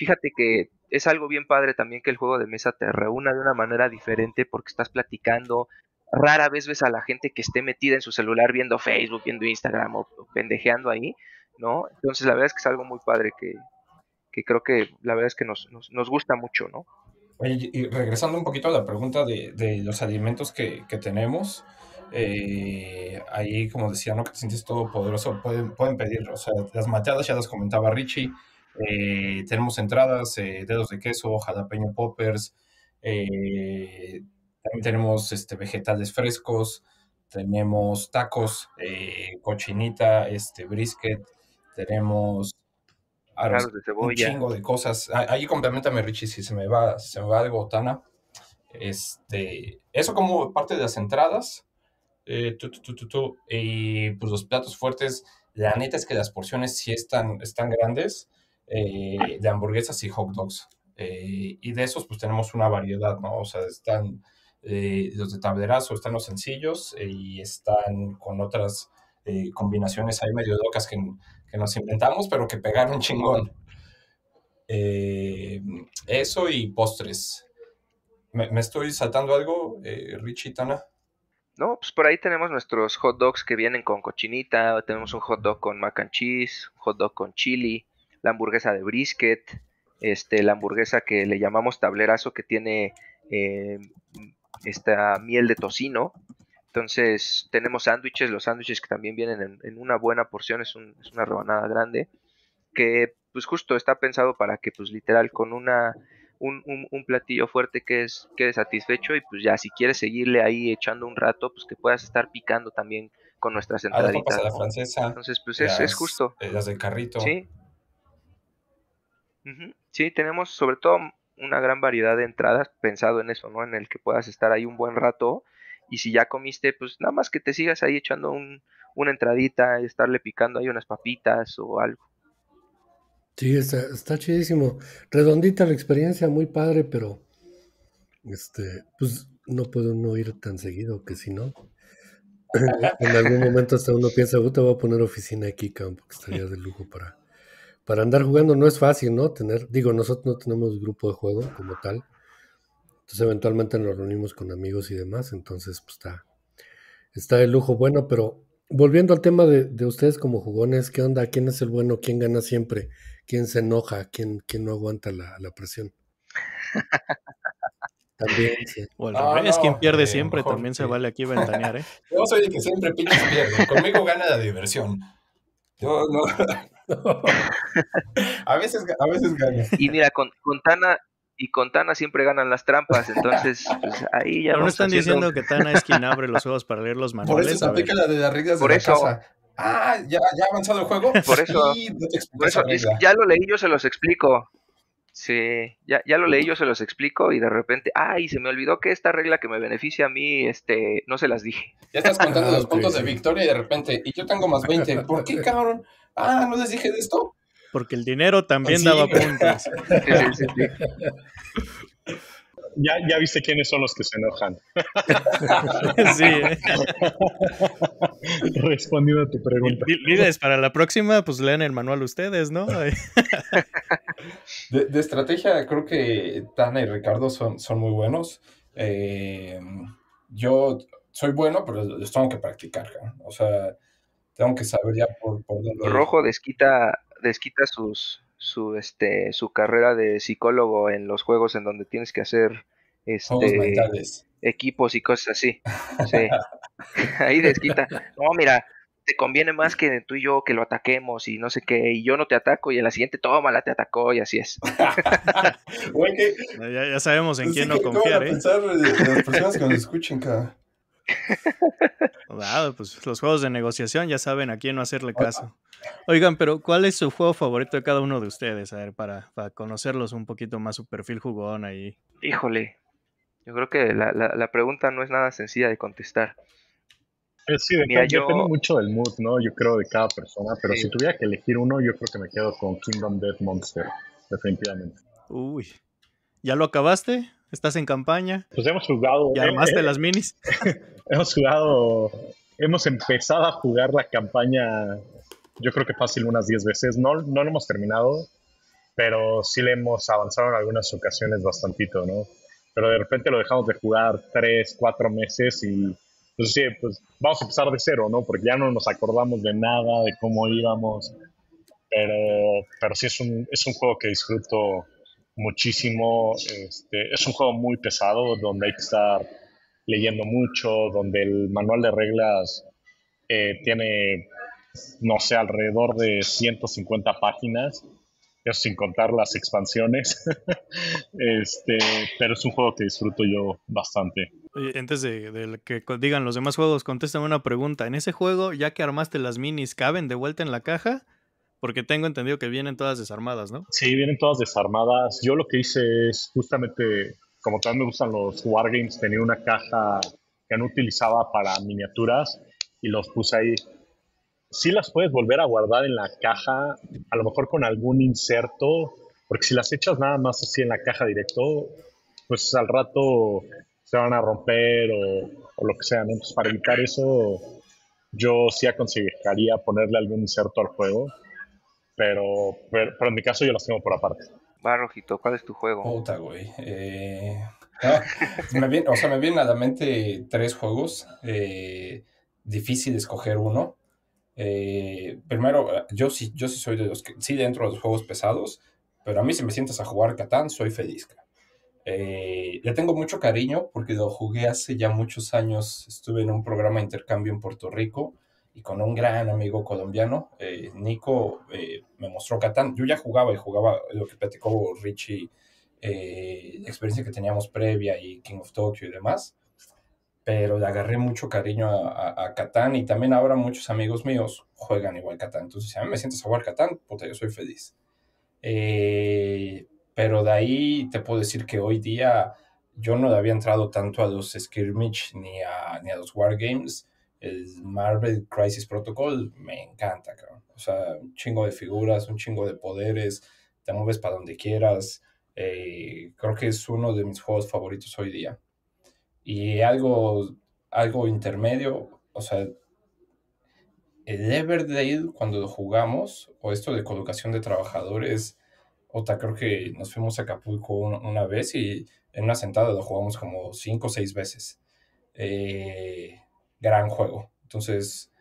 Speaker 5: fíjate que es algo bien padre también que el juego de mesa te reúna de una manera diferente porque estás platicando. Rara vez ves a la gente que esté metida en su celular viendo Facebook, viendo Instagram o, pendejeando ahí, ¿no? Entonces la verdad es que es algo muy padre que, creo que la verdad es que nos, nos, gusta mucho, ¿no?
Speaker 4: y regresando un poquito a la pregunta de, de los alimentos que, que tenemos, eh, ahí como decía, ¿no? Que te sientes poderoso. pueden, pueden pedir, o sea, las mateadas ya las comentaba Richie, eh, tenemos entradas, eh, dedos de queso, jalapeño poppers, eh, también tenemos este, vegetales frescos, tenemos tacos, cochinita, este, brisket, tenemos
Speaker 5: arroz de un chingo
Speaker 4: de cosas. Ah, ahí complementame, Richie, si se me va, se me va de botana. Este, eso como parte de las entradas. Tu, tu, tu, y pues los platos fuertes, la neta es que las porciones sí están, están grandes eh, de hamburguesas y hot dogs. Eh, y de esos, pues tenemos una variedad, ¿no? O sea, están eh, los de tablerazo, están los sencillos y están con otras combinaciones ahí medio locas que, nos inventamos, pero que pegaron chingón. eso y postres. ¿Me, estoy saltando algo, Richie Tana?
Speaker 5: No, pues por ahí tenemos nuestros hot dogs que vienen con cochinita, tenemos un hot dog con mac and cheese, un hot dog con chili, la hamburguesa de brisket, este, la hamburguesa que le llamamos tablerazo que tiene eh, esta miel de tocino. Entonces tenemos sándwiches, los sándwiches que también vienen en, una buena porción, es, una rebanada grande, que pues justo está pensado para que pues literal con una, un, un, platillo fuerte que es, quede satisfecho y pues ya si quieres seguirle ahí echando un rato, pues que puedas estar picando también con nuestras entraditas. la francesa. Entonces pues es, es justo. Las del carrito. Sí, Sí, tenemos sobre todo una gran variedad de entradas pensado en eso, ¿no? En el que puedas estar ahí un buen rato y si ya comiste, pues nada más que te sigas ahí echando un, una entradita, y estarle picando ahí unas papitas o algo.
Speaker 1: Sí, está, está chidísimo. Redondita la experiencia, muy padre, pero este, pues no puedo no ir tan seguido que si no. en algún momento hasta uno piensa, te voy a poner oficina aquí, campo, que estaría de lujo para para andar jugando no es fácil, ¿no? Tener, digo, nosotros no tenemos grupo de juego como tal. Entonces eventualmente nos reunimos con amigos y demás. Entonces, pues está, está de lujo bueno, pero volviendo al tema de, ustedes como jugones, ¿qué onda? ¿Quién es el bueno? ¿Quién gana siempre? ¿Quién se enoja? ¿Quién, quién no aguanta la, presión? También, O al ah, revés, quien pierde siempre también se vale aquí ventanear, ¿eh?
Speaker 4: Yo soy el que siempre y
Speaker 5: pierde. Conmigo gana la diversión. Yo no. a veces, a gana. Y mira, con, Tana y con Tana siempre ganan las trampas, entonces pues, ahí ya. Pero no están diciendo que Tana es
Speaker 2: quien abre los juegos para leer los manuales.
Speaker 4: Por eso Ah, ya, ya ha avanzado el juego. Por eso,
Speaker 5: ya lo leí, yo se los explico. Sí, ya, lo leí, yo se los explico y de repente, ay, se me olvidó que esta regla que me beneficia a mí, este, no se las dije. Ya estás contando los puntos de victoria y de repente, y yo tengo más 20,
Speaker 4: ¿por qué, cabrón? ah, no les dije de esto.
Speaker 2: Porque el dinero también daba puntos.
Speaker 6: ya, ya viste quiénes son los que se enojan. sí. ¿eh? Respondido a tu pregunta. Líderes,
Speaker 2: para la próxima, pues lean el manual ustedes, ¿no? de,
Speaker 4: estrategia, creo que Tana y Ricardo son, son muy buenos. Eh, yo soy bueno, pero les tengo que practicar. O sea, tengo que por, por Rojo
Speaker 5: desquita, desquita sus, su, este, su carrera de psicólogo en los juegos en donde tienes que hacer este, equipos y cosas así. Ahí desquita. No, mira, te conviene más que tú y yo que lo ataquemos y no sé qué, y yo no te ataco, y en la siguiente toma la te atacó, y así es. ya, sabemos en quién no confiar, ¿eh? las personas que nos escuchen, pues los
Speaker 2: juegos de negociación ya saben a quién no hacerle caso. Oigan, pero ¿cuál es su juego favorito de cada uno de ustedes? A ver, para, conocerlos un poquito más, su perfil jugón ahí.
Speaker 5: Híjole, yo creo que la, pregunta no es nada sencilla de contestar.
Speaker 6: yo... tengo mucho del mood, ¿no? Yo creo de cada persona, pero si tuviera que elegir uno, yo creo que me quedo con Kingdom Death Monster, definitivamente.
Speaker 2: Uy, ¿ya lo acabaste? estás en campaña.
Speaker 6: Pues hemos jugado. Y eh, armaste de eh, las minis. hemos jugado. Hemos empezado a jugar la campaña, yo creo que fácil unas 10 veces. No, no lo hemos terminado, pero sí le hemos avanzado en algunas ocasiones bastantito, ¿no? Pero de repente lo dejamos de jugar 3, 4 meses y. Pues sí, pues vamos a empezar de cero, ¿no? Porque ya no nos acordamos de nada, de cómo íbamos. Pero, pero sí es un, es un juego que disfruto muchísimo. Este, es un juego muy pesado donde hay que estar leyendo mucho, donde el manual de reglas eh, tiene, no sé, alrededor de 150 páginas, eso sin contar las expansiones. Este, pero es un juego que disfruto yo bastante.
Speaker 2: Antes de, que digan los demás juegos, contéstame una pregunta. En ese juego, ya que armaste las minis, ¿caben de vuelta en la caja? Porque tengo entendido que vienen todas
Speaker 6: desarmadas, ¿no? Sí, vienen todas desarmadas. Yo lo que hice es justamente, como también me gustan los Wargames, tenía una caja que no utilizaba para miniaturas y los puse ahí. Sí las puedes volver a guardar en la caja, a lo mejor con algún inserto, porque si las echas nada más así en la caja directo, pues al rato se van a romper o, lo que sea, ¿no? Entonces para evitar eso, yo sí aconsejaría ponerle algún inserto al juego pero, pero, en mi caso yo las tengo por aparte.
Speaker 5: Va, Rojito, ¿cuál es tu juego? Puta, güey.
Speaker 6: Eh, ah,
Speaker 4: me o sea, me vienen a la mente tres juegos. Eh, difícil escoger uno. Eh, primero, yo sí, yo sí soy de los que sí dentro de los juegos pesados, pero a mí si me sientas a jugar Catán, soy feliz. Eh, le tengo mucho cariño porque lo jugué hace ya muchos años. Estuve en un programa de intercambio en Puerto Rico y con un gran amigo colombiano, eh, Nico, eh, me mostró Catán. Yo ya jugaba y jugaba lo que platicó Richie, la eh, experiencia que teníamos previa y King of Tokyo y demás, pero le agarré mucho cariño a, a, Catán y también ahora muchos amigos míos juegan igual Catán. Entonces, si a mí me sientes a jugar Catán, puta, yo soy feliz. pero de ahí te puedo decir que hoy día yo no había entrado tanto a los skirmish ni a, ni a los wargames el Marvel Crisis Protocol me encanta, cabrón. O sea, un chingo de figuras, un chingo de poderes, te mueves para donde quieras. Eh, creo que es uno de mis juegos favoritos hoy día. Y algo, algo intermedio, o sea, el Everdale cuando jugamos, o esto de colocación de trabajadores, otra creo que nos fuimos a Acapulco una vez y en una sentada lo jugamos como cinco o seis veces. Eh, gran juego. Entonces,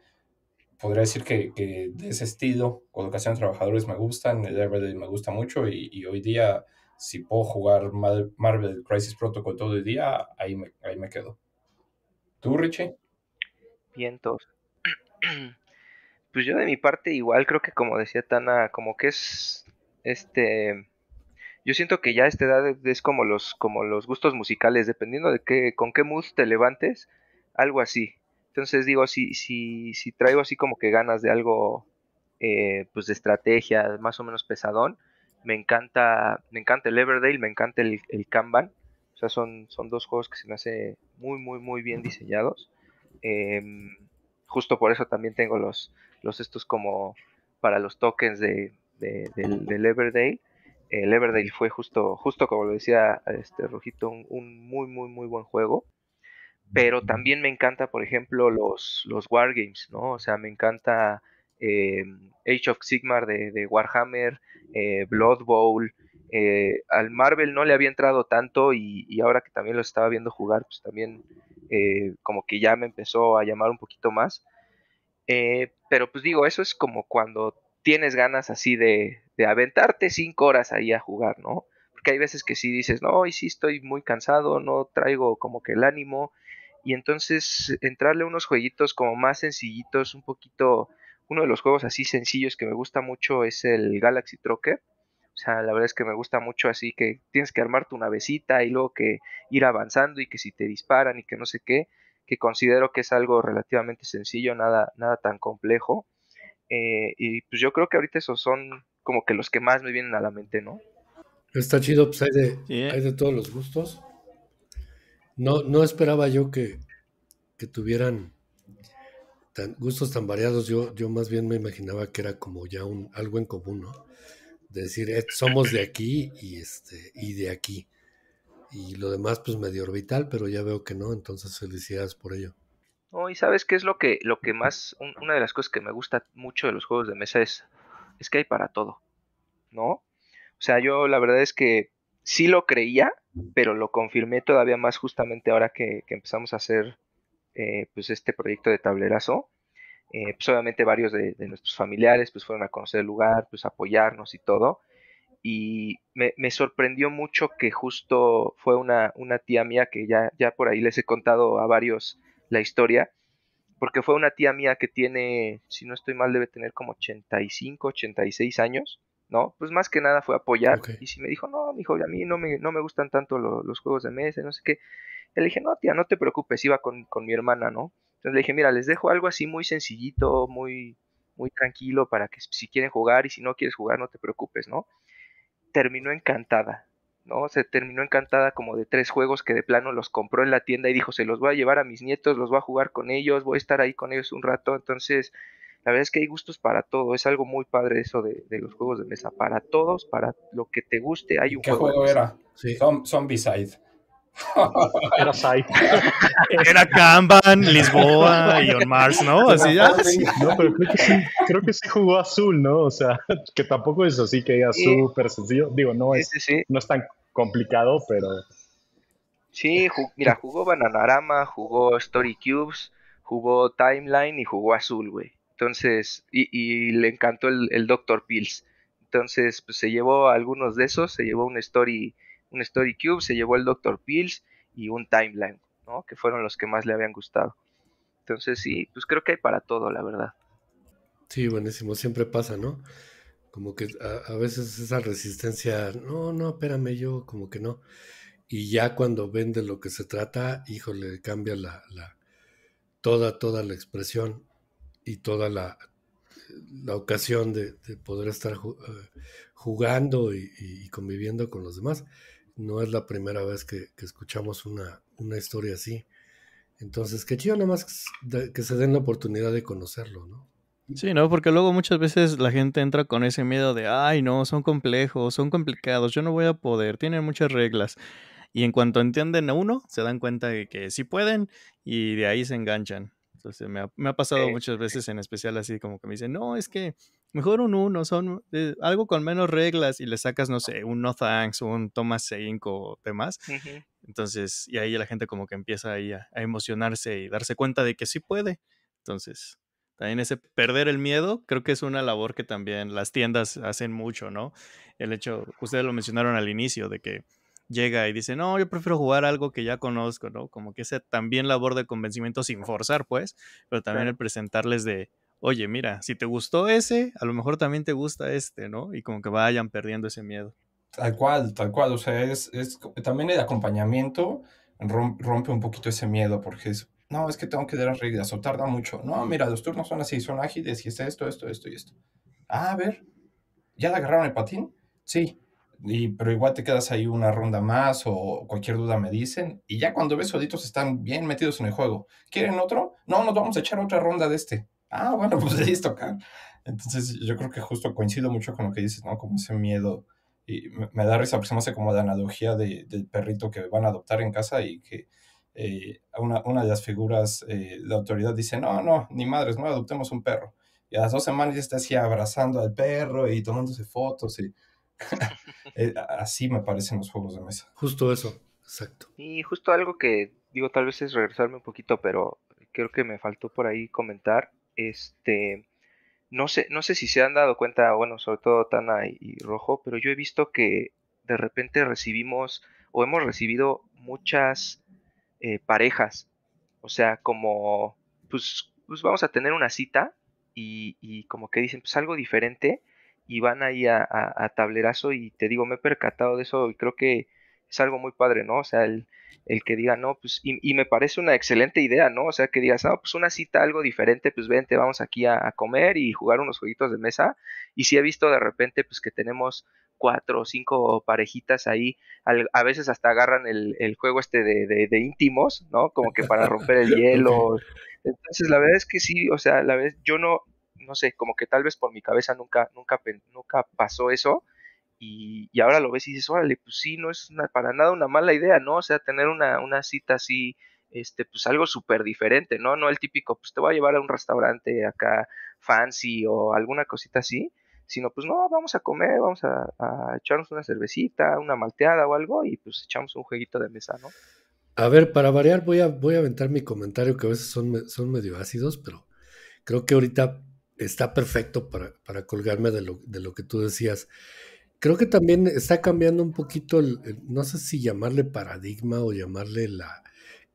Speaker 4: podría decir que, de ese estilo, colocación de trabajadores me gustan, el me gusta mucho y, hoy día, si puedo jugar Marvel Crisis Protocol todo el día, ahí me, ahí me quedo. ¿Tú, Richie?
Speaker 5: Vientos. Pues yo de mi parte igual creo que como decía Tana, como que es este yo siento que ya a esta edad es como los como los gustos musicales, dependiendo de qué con qué mood te levantes, algo así. Entonces digo, si, si, si traigo así como que ganas de algo, eh, pues de estrategia, más o menos pesadón, me encanta, me encanta el Everdale, me encanta el, el Kanban. O sea, son, son dos juegos que se me hace muy, muy, muy bien diseñados. Em, justo por eso también tengo los, los estos como para los tokens de, del, Everdale. El Everdale fue justo, justo como lo decía este Rojito, un muy, muy, muy buen juego pero también me encanta, por ejemplo, los, los Wargames, ¿no? O sea, me encanta eh, Age of Sigmar de, Warhammer, eh, Blood Bowl. Eh, al Marvel no le había entrado tanto y, ahora que también lo estaba viendo jugar, pues también como que ya me empezó a llamar un poquito más. pero pues digo, eso es como cuando tienes ganas así de, de aventarte cinco horas ahí a jugar, ¿no? Porque hay veces que sí dices, no, y sí estoy muy cansado, no traigo como que el ánimo y entonces entrarle unos jueguitos como más sencillitos, un poquito, uno de los juegos así sencillos que me gusta mucho es el Galaxy Trucker. O sea, la verdad es que me gusta mucho así que tienes que armar tu navecita y luego que ir avanzando y que si te disparan y que no sé qué, que considero que es algo relativamente sencillo, nada, nada tan complejo. Eh, y pues yo creo que ahorita esos son como que los que más me vienen a la mente, ¿no?
Speaker 1: Está chido, pues de, ¿eh? hay de todos los gustos. No, no esperaba yo que, tuvieran tan, gustos tan variados. Yo, yo más bien me imaginaba que era como ya un, algo en común, ¿no? De decir, eh, somos de aquí y, este, y de aquí. Y lo demás, pues medio orbital, pero ya veo que no, entonces felicidades por ello.
Speaker 5: No, y sabes qué es lo que, lo que más, una de las cosas que me gusta mucho de los juegos de mesa es, es que hay para todo, ¿no? O sea, yo la verdad es que sí lo creía, pero lo confirmé todavía más justamente ahora que, empezamos a hacer eh, pues este proyecto de tablerazo. Eh, pues, obviamente varios de, nuestros familiares pues fueron a conocer el lugar, pues apoyarnos y todo. Y me, sorprendió mucho que justo fue una, una, tía mía que ya, ya por ahí les he contado a varios la historia, porque fue una tía mía que tiene, si no estoy mal, debe tener como 85, 86 años ¿no? Pues más que nada fue apoyar. Y si me dijo, no, mi hijo, a mí no me, no me gustan tanto los juegos de mesa, no sé qué. Le dije, no, tía, no te preocupes, iba con, con, mi hermana, ¿no? Entonces le dije, mira, les dejo algo así muy sencillito, muy, muy tranquilo para que si quieren jugar y si no quieres jugar, no te preocupes, ¿no? Terminó encantada, ¿no? Se terminó encantada como de tres juegos que de plano los compró en la tienda y dijo, se los voy a llevar a mis nietos, los voy a jugar con ellos, voy a estar ahí con ellos un rato, entonces la verdad es que hay gustos para todo, es algo muy padre eso de, de los juegos de mesa, para todos, para lo que te guste, hay un ¿Qué juego. era?
Speaker 4: Sí. Era Side.
Speaker 6: Era Kanban, Lisboa y On Mars, ¿no? Así ya. No, pero creo que, sí, creo que jugó azul, ¿no? O sea, que tampoco es así que era súper sencillo. Digo, no es, no es tan complicado, pero.
Speaker 5: Sí, mira, jugó Bananarama, jugó Story Cubes, jugó Timeline y jugó Azul, güey. Entonces, y, le encantó el, doctor Dr. Pills. Entonces, pues se llevó algunos de esos, se llevó un Story, un Story Cube, se llevó el Dr. Pills y un Timeline, ¿no? Que fueron los que más le habían gustado. Entonces, sí, pues creo que hay para todo, la verdad.
Speaker 1: Sí, buenísimo, siempre pasa, ¿no? Como que a, veces esa resistencia, no, no, espérame yo, como que no. Y ya cuando ven de lo que se trata, híjole, cambia la, la toda, toda la expresión y toda la, ocasión de, poder estar eh, jugando y, conviviendo con los demás. No es la primera vez que, escuchamos una, historia así. Entonces, que chido nada más que se den la oportunidad de conocerlo, ¿no?
Speaker 2: Sí, ¿no? Porque luego muchas veces la gente entra con ese miedo de, ay, no, son complejos, son complicados, yo no voy a poder, tienen muchas reglas. Y en cuanto entienden a uno, se dan cuenta de que sí pueden y de ahí se enganchan. Entonces me ha, pasado muchas veces, en especial así como que me dicen, no, es que mejor un uno, son eh, algo con menos reglas y le sacas, no sé, un no thanks un toma cinco o demás. Entonces, y ahí la gente como que empieza ahí a, emocionarse y darse cuenta de que sí puede. Entonces, también ese perder el miedo, creo que es una labor que también las tiendas hacen mucho, ¿no? El hecho, ustedes lo mencionaron al inicio, de que llega y dice, no, yo prefiero jugar algo que ya conozco, ¿no? Como que ese también labor de convencimiento sin forzar, pues, pero también el presentarles de, oye, mira, si te gustó ese, a lo mejor también te gusta este, ¿no? Y como que vayan perdiendo
Speaker 4: ese miedo. Tal cual, tal cual, o sea, es, también el acompañamiento rompe un poquito ese miedo, porque es, no, es que tengo que dar las reglas, o tarda mucho, no, mira, los turnos son así, son ágiles, y es esto, esto, esto y esto. Ah, a ver, ¿ya le agarraron el patín? Sí, pero igual te quedas ahí una ronda más o cualquier duda me dicen. Y ya cuando ves solitos están bien metidos en el juego. ¿Quieren otro? No, nos vamos a echar otra ronda de este. Ah, bueno, pues listo, acá. Entonces yo creo que justo coincido mucho con lo que dices, ¿no? Como ese miedo. Y me, da risa porque se hace como la analogía de, del perrito que van a adoptar en casa y que eh, una, de las figuras, eh, la autoridad dice, no, no, ni madres, no adoptemos un perro. Y a las dos semanas ya está así abrazando al perro y tomándose fotos y Eh, así me parecen los juegos de mesa. Justo eso, exacto.
Speaker 5: Y justo algo que digo, tal vez es regresarme un poquito, pero creo que me faltó por ahí comentar. Este, no sé, no sé si se han dado cuenta, bueno, sobre todo Tana y, Rojo, pero yo he visto que de repente recibimos o hemos recibido muchas eh, parejas. O sea, como, pues, pues, vamos a tener una cita y, y como que dicen, pues algo diferente y van ahí a, a, tablerazo y te digo, me he percatado de eso y creo que es algo muy padre, ¿no? O sea, el, el que diga, no, pues, y, me parece una excelente idea, ¿no? O sea, que digas, ah, pues una cita algo diferente, pues vente, vamos aquí a, comer y jugar unos jueguitos de mesa. Y si he visto de repente, pues que tenemos cuatro o cinco parejitas ahí, a veces hasta agarran el, juego este de, de, de, íntimos, ¿no? Como que para romper el hielo. Entonces, la verdad es que sí, o sea, la verdad, yo no, no sé, como que tal vez por mi cabeza nunca, nunca, nunca pasó eso. Y, ahora lo ves y dices, órale, pues sí, no es para nada una mala idea, ¿no? O sea, tener una, cita así, este, pues algo súper diferente, ¿no? No el típico, pues te voy a llevar a un restaurante acá fancy o alguna cosita así, sino pues no, vamos a comer, vamos a, echarnos una cervecita, una malteada o algo y pues echamos un jueguito de mesa, ¿no?
Speaker 1: A ver, para variar voy a, voy a aventar mi comentario que a veces son, son medio ácidos, pero creo que ahorita está perfecto para, colgarme de lo, que tú decías. Creo que también está cambiando un poquito, el, no sé si llamarle paradigma o llamarle la,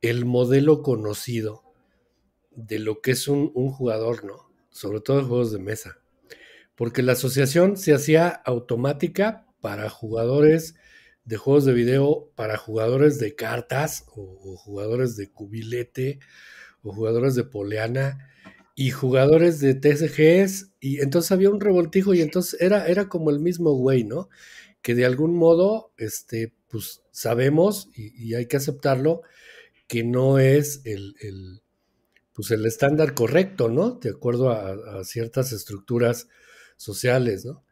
Speaker 1: el modelo conocido de lo que es un, un jugador, ¿no? Sobre todo en juegos de mesa. Porque la asociación se hacía automática para jugadores de juegos de video, para jugadores de cartas o, o jugadores de cubilete o jugadores de poleana y jugadores de TSGs, y entonces había un revoltijo, y entonces era, era como el mismo güey, ¿no? Que de algún modo, este, pues sabemos, y, hay que aceptarlo, que no es el, el, pues, el estándar correcto, ¿no? De acuerdo a, a ciertas estructuras sociales, ¿no?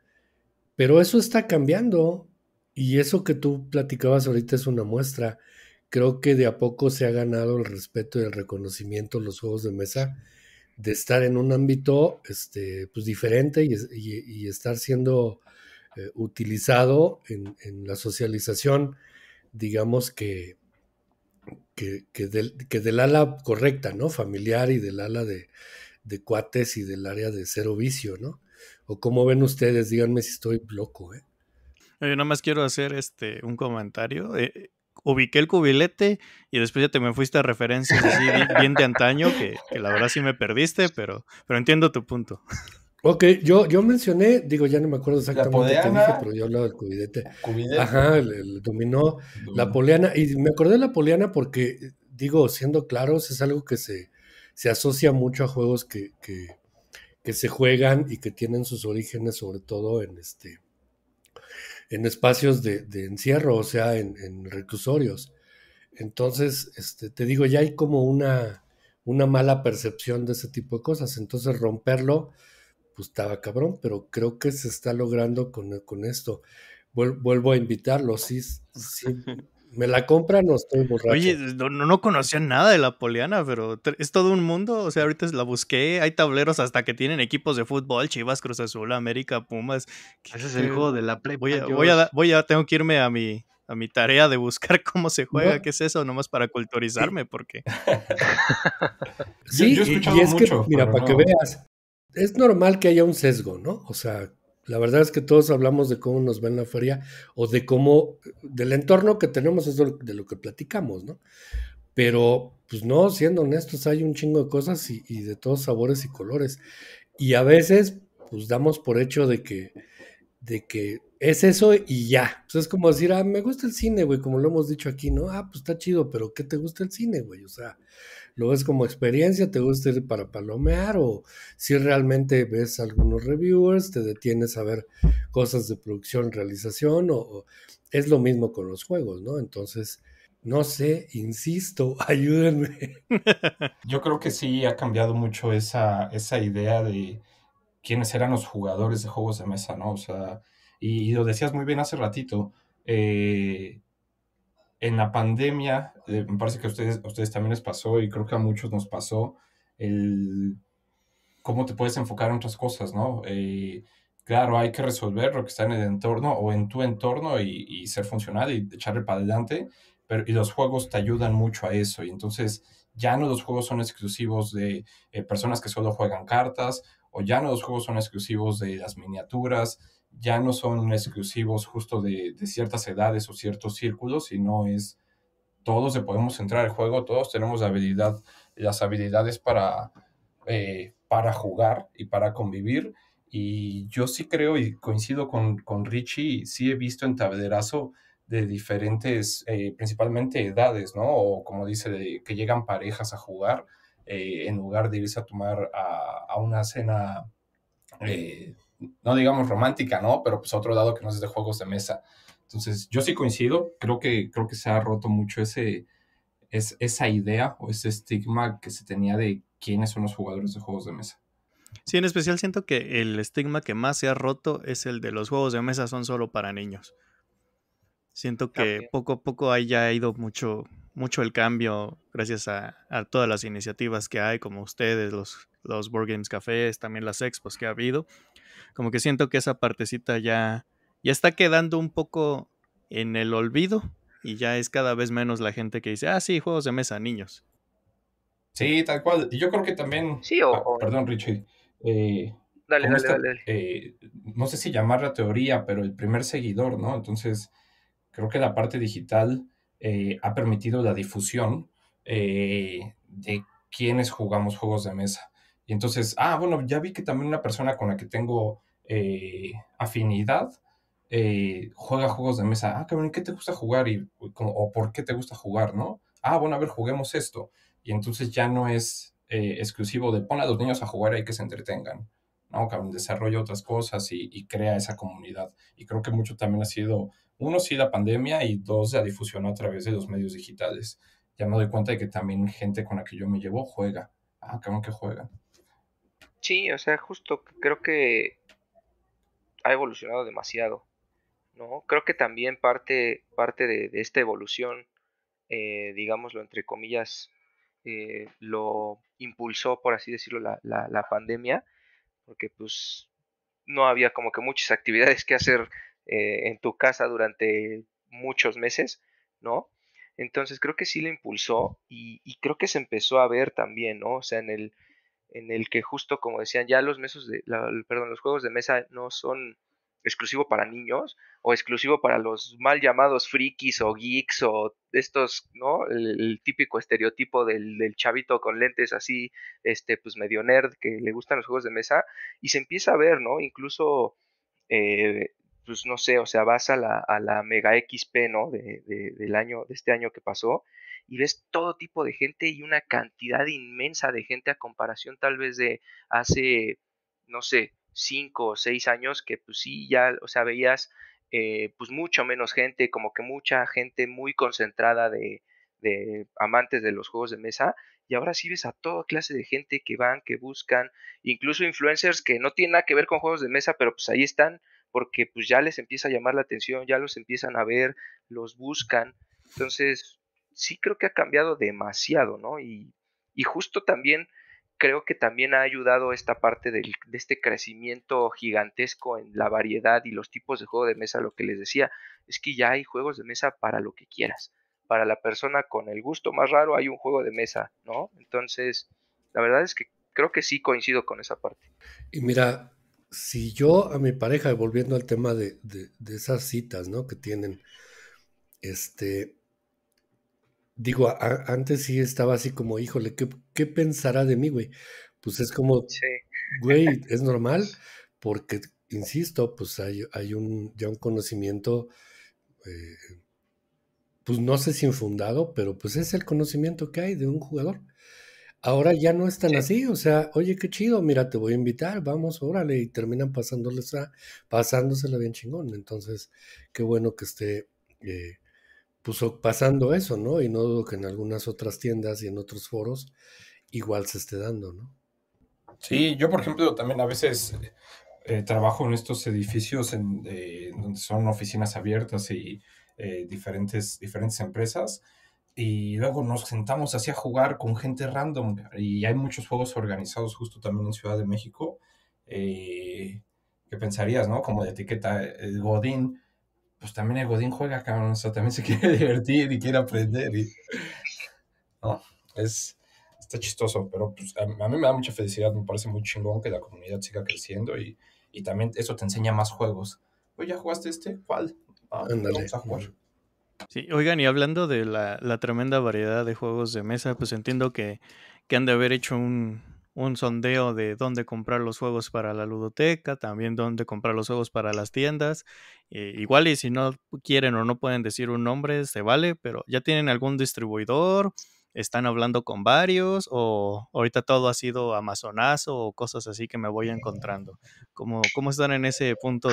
Speaker 1: Pero eso está cambiando, y eso que tú platicabas ahorita es una muestra. Creo que de a poco se ha ganado el respeto y el reconocimiento en los juegos de mesa de estar en un ámbito este, pues, diferente y, estar siendo eh, utilizado en, la socialización, digamos que, que, que, del, ala correcta, ¿no? Familiar y del ala de, cuates y del área de cero vicio, ¿no? O cómo ven ustedes, díganme si estoy loco, ¿eh?
Speaker 2: Yo nada más quiero hacer este, un comentario. Eh, ubiqué el cubilete y después ya te me fuiste a referencias así bien de antaño, que, la verdad sí me perdiste, pero, pero entiendo
Speaker 1: tu punto. Ok, yo, yo mencioné, digo, ya no me acuerdo exactamente qué dije, pero yo hablaba del cubilete. Ajá, el, dominó, la poliana, Y me acordé de la poliana porque, digo, siendo claros, es algo que se, se asocia mucho a juegos que, que se juegan y que tienen sus orígenes sobre todo en este en espacios de, encierro, o sea, en, en reclusorios. Entonces, este, te digo, ya hay como una, una mala percepción de ese tipo de cosas. Entonces, romperlo, pues estaba cabrón, pero creo que se está logrando con, con esto. Vuelvo a invitarlo, sí, sí ¿Me la compran o estoy borracho? Oye,
Speaker 2: no, no conocía nada de la Poliana, pero es todo un mundo. O sea, ahorita la busqué. Hay tableros hasta que tienen equipos de fútbol: Chivas, Cruz Azul, América, Pumas. Ese es el juego de la play? Voy a, voy a, tengo que irme a mi, a mi tarea de buscar cómo se juega, qué es eso, nomás para culturizarme, porque.
Speaker 1: sí, es que, mira, para que veas, es normal que haya un sesgo, ¿no? O sea, la verdad es que todos hablamos de cómo nos ven la feria o de cómo, del entorno que tenemos, es de lo que platicamos, ¿no? Pero, pues no, siendo honestos, hay un chingo de cosas y, de todos sabores y colores. Y a veces, pues damos por hecho de que, de que es eso y ya. Pues es como decir, ah, me gusta el cine, güey, como lo hemos dicho aquí, ¿no? Ah, pues está chido, pero ¿qué te gusta el cine, güey? O sea, lo ves como experiencia, te gusta ir para palomear o si realmente ves algunos reviewers, te detienes a ver cosas de producción, realización o, es lo mismo con los juegos, ¿no? Entonces, no sé, insisto, ayúdenme.
Speaker 4: Yo creo que sí ha cambiado mucho esa, esa idea de quiénes eran los jugadores de juegos de mesa, ¿no? O sea, y, y lo decías muy bien hace ratito, eh, en la pandemia, eh, me parece que a ustedes, ustedes también les pasó y creo que a muchos nos pasó el cómo te puedes enfocar en otras cosas, ¿no? Eh, claro, hay que resolver lo que está en el entorno o en tu entorno y, ser funcional y echarle para adelante, pero y los juegos te ayudan mucho a eso y entonces ya no los juegos son exclusivos de eh, personas que solo juegan cartas o ya no los juegos son exclusivos de las miniaturas, ya no son exclusivos justo de, ciertas edades o ciertos círculos, sino es todos podemos entrar al juego, todos tenemos la habilidad, las habilidades para, eh, para jugar y para convivir. Y yo sí creo y coincido con, Richie, sí he visto en tablerazo de diferentes, eh, principalmente edades, ¿no? O como dice, que llegan parejas a jugar eh, en lugar de irse a tomar a, a una cena no digamos romántica, ¿no? Pero pues otro lado que no es de juegos de mesa. Entonces, yo sí coincido, creo que, creo que se ha roto mucho ese, es, esa idea o ese estigma que se tenía de quiénes son los jugadores de juegos de mesa.
Speaker 2: Sí, en especial siento que el estigma que más se ha roto es el de los juegos de mesa son solo para niños. Siento que poco a poco ha ido mucho, mucho el cambio gracias a, todas las iniciativas que hay, como ustedes, los, los Board Games Cafés, también las expos que ha habido, como que siento que esa partecita ya, ya está quedando un poco en el olvido y ya es cada vez menos la gente que dice, ah, sí, juegos de
Speaker 4: mesa, niños. Sí, tal cual. Y yo creo que también... Sí, o... Ah, perdón, Richie. Eh,
Speaker 5: dale, dale, dale,
Speaker 4: eh, no sé si la teoría, pero el primer seguidor, ¿no? Entonces, creo que la parte digital eh, ha permitido la difusión de quienes jugamos juegos de mesa entonces, ah, bueno, ya vi que también una persona con la que tengo eh, afinidad eh, juega juegos de mesa. Ah, cabrón, ¿qué te gusta jugar? Y, o por qué te gusta jugar, ¿no? Ah, bueno, a ver, juguemos esto. Y entonces ya no es eh, exclusivo de pon a los niños a jugar y que se entretengan. ¿no? Cabrón, desarrolla otras cosas y, y, crea esa comunidad. Y creo que mucho también ha sido, uno, sí, la pandemia y dos, la difusión a través de los medios digitales. Ya me doy cuenta de que también gente con la que yo me llevo juega. Ah, cabrón, que juegan.
Speaker 5: Sí, o sea, justo creo que ha evolucionado demasiado, ¿no? Creo que también parte, parte de, esta evolución, eh, digámoslo entre comillas, eh, lo impulsó, por así decirlo, la, la, pandemia, porque pues no había como que muchas actividades que hacer eh, en tu casa durante muchos meses, ¿no? Entonces creo que sí lo impulsó y, y, creo que se empezó a ver también, ¿no? O sea, en el, en el que justo como decían ya los mesos de, perdón, los juegos de mesa no son exclusivo para niños o exclusivo para los mal llamados frikis o geeks o estos, ¿no? El, típico estereotipo del, chavito con lentes así, este, pues medio nerd que le gustan los juegos de mesa y se empieza a ver, ¿no? Incluso eh, pues no sé, o sea, vas a la, a la Mega XP, ¿no? De, de, del año, de este año que pasó, y ves todo tipo de gente y una cantidad inmensa de gente a comparación tal vez de hace, no sé, cinco o seis años que pues sí, ya, o sea, veías eh, pues mucho menos gente, como que mucha gente muy concentrada de, de amantes de los juegos de mesa, y ahora sí ves a toda clase de gente que van, que buscan, incluso influencers que no tienen nada que ver con juegos de mesa, pero pues ahí están porque pues ya les empieza a llamar la atención, ya los empiezan a ver, los buscan. Entonces, sí creo que ha cambiado demasiado, ¿no? Y, y justo también creo que también ha ayudado esta parte del, de este crecimiento gigantesco en la variedad y los tipos de juego de mesa. Lo que les decía es que ya hay juegos de mesa para lo que quieras. Para la persona con el gusto más raro hay un juego de mesa, ¿no? Entonces, la verdad es que creo que sí coincido con esa parte.
Speaker 1: Y mira, si yo a mi pareja, volviendo al tema de, de, esas citas, ¿no? Que tienen, este, digo, antes sí estaba así como, híjole, ¿qué, ¿qué, pensará de mí, güey? Pues es como, güey, es normal, porque, insisto, pues hay, un, ya un conocimiento, eh, pues no sé si infundado, pero pues es el conocimiento que hay de un jugador. Ahora ya no están así, o sea, oye, qué chido, mira, te voy a invitar, vamos, órale, y terminan pasándoles a, pasándosela bien chingón. Entonces, qué bueno que esté eh, pues, pasando eso, ¿no? Y no dudo que en algunas otras tiendas y en otros foros igual se esté dando, ¿no?
Speaker 4: Sí, yo por ejemplo también a veces eh, trabajo en estos
Speaker 1: edificios en, eh, donde son oficinas
Speaker 4: abiertas y diferentes, diferentes empresas y luego nos sentamos así a jugar con gente random y hay muchos juegos organizados justo también en Ciudad de México. Eh, ¿Qué pensarías, no? Como de etiqueta, el Godín, pues también el Godín juega, cabrón, o sea, también se quiere divertir y quiere aprender. No, es, está chistoso, pero pues, a, mí me da mucha felicidad, me parece muy chingón que la comunidad siga creciendo y, también eso te enseña más juegos. Oye, ¿ya jugaste este? ¿Cuál? Ah, pues, vamos a jugar.
Speaker 2: Sí, oigan, y hablando de la, tremenda variedad de juegos de mesa, pues entiendo que, han de haber hecho un, sondeo de dónde comprar los juegos para la ludoteca, también dónde comprar los juegos para las tiendas. Eh, igual y si no quieren o no pueden decir un nombre, se vale, pero ya tienen algún distribuidor, están hablando con varios o ahorita todo ha sido amazonazo o cosas así que me voy encontrando. ¿Cómo, cómo están en ese punto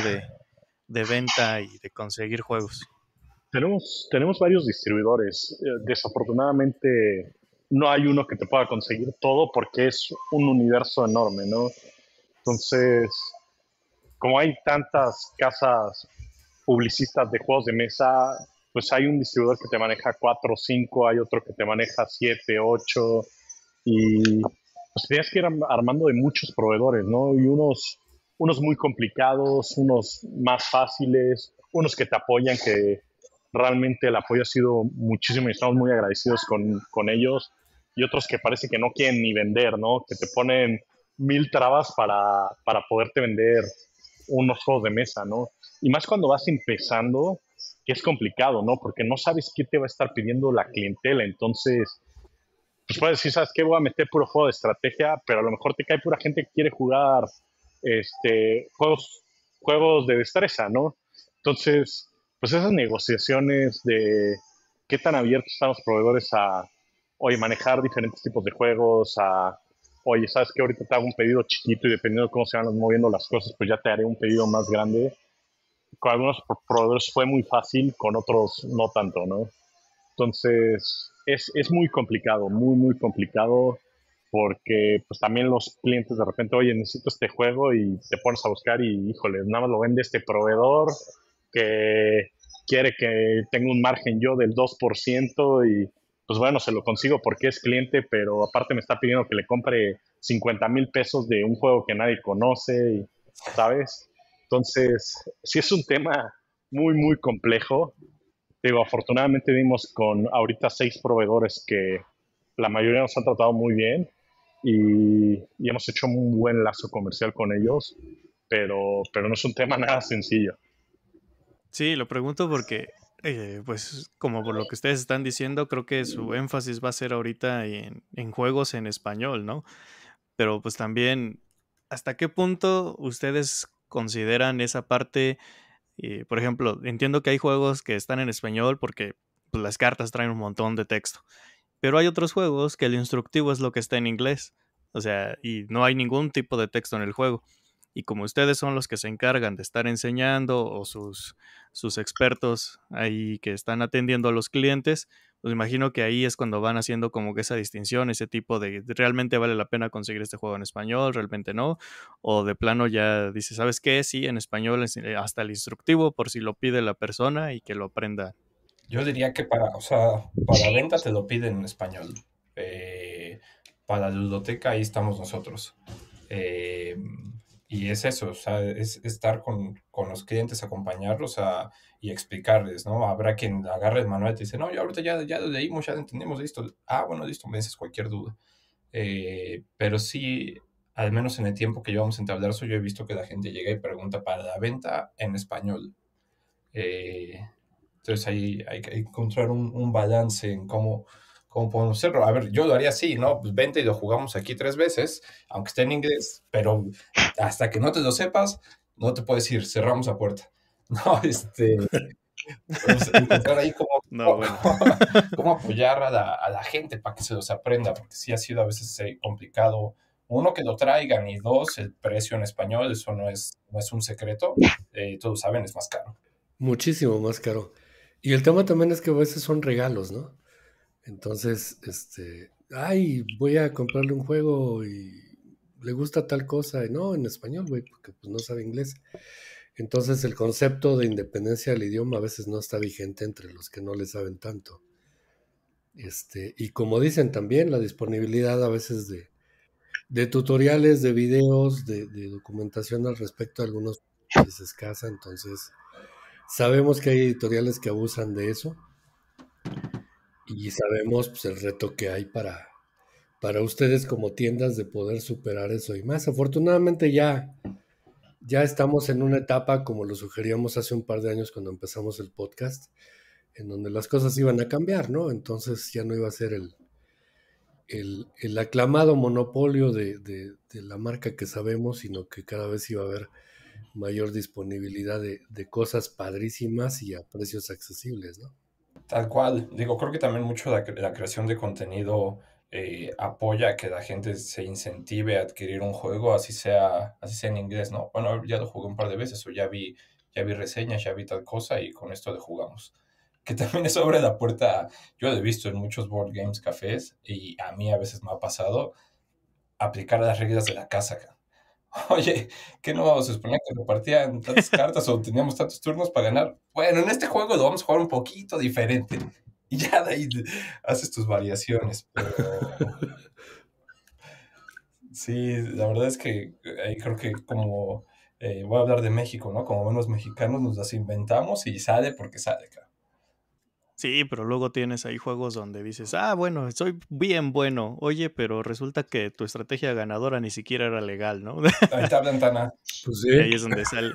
Speaker 2: de venta y de conseguir juegos?
Speaker 6: Tenemos, tenemos varios distribuidores. Eh, desafortunadamente no hay uno que te pueda conseguir todo porque es un universo enorme, ¿no? Entonces, como hay tantas casas publicistas de juegos de mesa, pues hay un distribuidor que te maneja cuatro o cinco, hay otro que te maneja 7, ocho, y pues tienes que ir armando de muchos proveedores, ¿no? Y unos, unos muy complicados, unos más fáciles, unos que te apoyan, que realmente el apoyo ha sido muchísimo y estamos muy agradecidos con, ellos y otros que parece que no quieren ni vender, ¿no? Que te ponen mil trabas para, poderte vender unos juegos de mesa, ¿no? Y más cuando vas empezando, que es complicado, ¿no? Porque no sabes qué te va a estar pidiendo la clientela, entonces, pues puedes decir, ¿sabes qué? Voy a meter puro juego de estrategia, pero a lo mejor te cae pura gente que quiere jugar este, juegos, juegos de destreza, ¿no? Entonces, pues esas negociaciones de qué tan abiertos están los proveedores a, oye, manejar diferentes tipos de juegos, a, oye, sabes que ahorita te hago un pedido chiquito y dependiendo de cómo se van moviendo las cosas, pues ya te haré un pedido más grande. Con algunos proveedores fue muy fácil, con otros no tanto, ¿no? Entonces, es, es muy complicado, muy, muy complicado, porque pues también los clientes de repente, oye, necesito este juego y te pones a buscar y, híjole, nada más lo vende este proveedor, que quiere que tenga un margen yo del 2% y pues bueno, se lo consigo porque es cliente, pero aparte me está pidiendo que le compre 50 mil pesos de un juego que nadie conoce, y, ¿sabes? Entonces, sí es un tema muy, muy complejo. Digo, afortunadamente vimos con ahorita seis proveedores que la mayoría nos han tratado muy bien y, y hemos hecho un buen lazo comercial con ellos, pero, pero no es un tema nada sencillo. Sí, lo
Speaker 2: pregunto porque, eh, pues, como por lo que ustedes están diciendo, creo que su énfasis va a ser ahorita en, juegos en español, ¿no? Pero pues también, ¿hasta qué punto ustedes consideran esa parte? Eh, por ejemplo, entiendo que hay juegos que están en español porque pues, las cartas traen un montón de texto, pero hay otros juegos que el instructivo es lo que está en inglés, o sea, y no hay ningún tipo de texto en el juego. Y como ustedes son los que se encargan de estar enseñando o sus, sus expertos ahí que están atendiendo a los clientes, pues imagino que ahí es cuando van haciendo como que esa distinción, ese tipo de realmente vale la pena conseguir este juego en español, realmente no, o de plano ya dice, ¿sabes qué? Sí, en español eh, hasta el instructivo por si lo pide la persona y que lo aprenda.
Speaker 4: Yo diría que para, o sea, para venta te lo piden en español. Eh, para la ludoteca ahí estamos nosotros. Eh, y es eso, o sea, es estar con, los clientes, acompañarlos ah, y explicarles, ¿no? Habrá quien agarre el manual y te dice, no, yo ahorita ya, ya leímos, ya entendemos, listo. Ah, bueno, listo, me dices cualquier duda. Eh, pero sí, al menos en el tiempo que llevamos en eso yo he visto que la gente llega y pregunta para la venta en español. Eh, entonces ahí hay que encontrar un, un balance en cómo Cómo podemos hacerlo. A ver, yo lo haría así, ¿no? Pues vente y lo jugamos aquí tres veces, aunque esté en inglés, pero hasta que no te lo sepas, no te puedes ir, cerramos la puerta. No, este. intentar ahí cómo, apoyar a la, a la, gente para que se los aprenda, porque sí ha sido a veces eh, complicado. Uno, que lo traigan, y dos, el precio en español, eso no es, es un secreto, eh, todos saben, es más caro.
Speaker 1: Muchísimo más caro. Y el tema también es que a veces son regalos, ¿no? Entonces, este, ay, voy a comprarle un juego y le gusta tal cosa, y no, en español, güey, porque pues no sabe inglés. Entonces el concepto de independencia del idioma a veces no está vigente entre los que no le saben tanto. Este, y como dicen también, la disponibilidad a veces de, tutoriales, de videos, de, de, documentación al respecto, algunos pues, es escasa, entonces sabemos que hay editoriales que abusan de eso y sabemos pues, el reto que hay para, para ustedes como tiendas de poder superar eso y más. Afortunadamente ya, ya estamos en una etapa, como lo sugeríamos hace un par de años cuando empezamos el podcast, en donde las cosas iban a cambiar, ¿no? Entonces ya no iba a ser el, el, aclamado monopolio de, la marca que sabemos, sino que cada vez iba a haber mayor disponibilidad de, de cosas padrísimas y a precios accesibles, ¿no?
Speaker 4: Tal cual, digo, creo que también mucho la, la creación de contenido eh, apoya que la gente se incentive a adquirir un juego, así sea, así sea en inglés, ¿no? Bueno, ya lo jugué un par de veces o ya vi, ya vi reseñas, ya vi tal cosa y con esto le jugamos. Que también es sobre la puerta, yo he visto en muchos board games cafés y a mí a veces me ha pasado aplicar las reglas de la casa. Oye, ¿qué no vamos a suponer que repartían tantas cartas o teníamos tantos turnos para ganar? Bueno, en este juego lo vamos a jugar un poquito diferente. Y ya de ahí haces tus variaciones. Sí, la verdad es que eh, ahí creo que como eh, voy a hablar de México, ¿no? Como buenos mexicanos nos las inventamos y sale
Speaker 2: porque sale, claro. Sí, pero luego tienes ahí juegos donde dices, ah,
Speaker 4: bueno, soy
Speaker 2: bien bueno, oye, pero resulta que tu estrategia ganadora ni siquiera era legal, ¿no? Ahí está Tana. Pues sí. ahí es donde sale,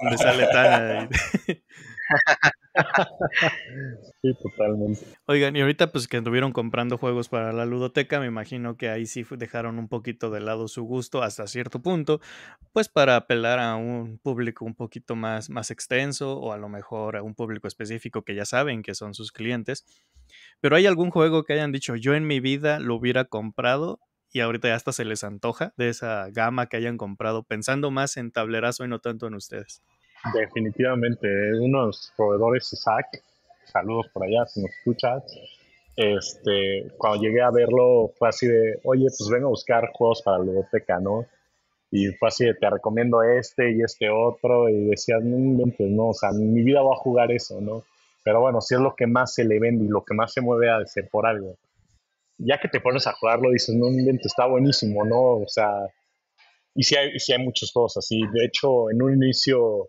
Speaker 2: donde sale Tana.
Speaker 6: sí, totalmente.
Speaker 2: Oigan, y ahorita pues que estuvieron comprando juegos para la ludoteca, me imagino que ahí sí dejaron un poquito de lado su gusto hasta cierto punto, pues para apelar a un público un poquito más, más extenso o a lo mejor a un público específico que ya saben que son sus clientes. Pero hay algún juego que hayan dicho, yo en mi vida lo hubiera comprado y ahorita ya hasta se les antoja de esa gama que hayan comprado, pensando más en tablerazo y no tanto en ustedes.
Speaker 6: Definitivamente, eh, uno de los proveedores, Isaac, saludos por allá si nos escuchas. Este, cuando llegué a verlo, fue así de, oye, pues vengo a buscar juegos para la biblioteca, ¿no? Y fue así de, te recomiendo este y este otro, y decías, no, pues no, o sea, mi vida va a jugar eso, ¿no? Pero bueno, si es lo que más se le vende y lo que más se mueve a ser por algo. Ya que te pones a jugarlo, dices, no, invento, está buenísimo, ¿no? O sea, y si hay, muchas hay muchos juegos así. De hecho, en un inicio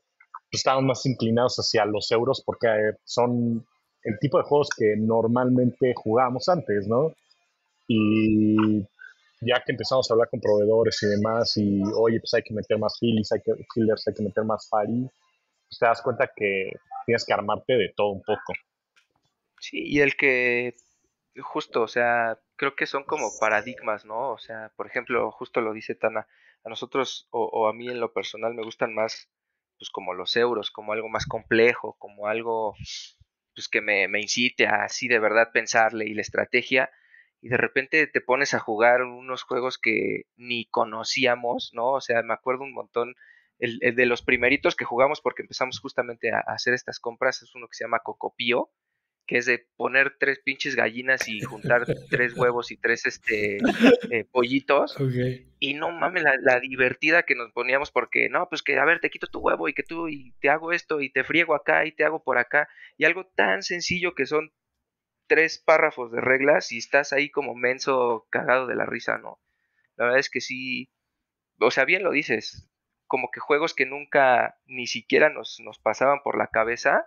Speaker 6: pues, estaban más inclinados hacia los euros porque eh, son el tipo de juegos que normalmente jugábamos antes, ¿no? Y ya que empezamos a hablar con proveedores y demás, y oye, pues hay que meter más fillers, hay que, fillers, hay que meter más fari, pues te das cuenta que tienes que armarte de todo un poco.
Speaker 5: Sí, y el que, justo, o sea, creo que son como paradigmas, ¿no? O sea, por ejemplo, justo lo dice Tana, a nosotros o a mí en lo personal me gustan más pues como los euros, como algo más complejo, como algo pues que me, incite a así de verdad pensarle y la estrategia, y de repente te pones a jugar unos juegos que ni conocíamos, ¿no? O sea, me acuerdo un montón, el, el de los primeritos que jugamos porque empezamos justamente a, a, hacer estas compras, es uno que se llama Cocopío, que es de poner tres pinches gallinas y juntar tres huevos y tres este eh, pollitos. Y no mames la, divertida que nos poníamos porque, no, pues que a ver, te quito tu huevo y que tú y te hago esto y te friego acá y te hago por acá. Y algo tan sencillo que son tres párrafos de reglas y estás ahí como menso cagado de la risa, ¿no? La verdad es que sí, o sea, bien lo dices, como que juegos que nunca ni siquiera nos, nos pasaban por la cabeza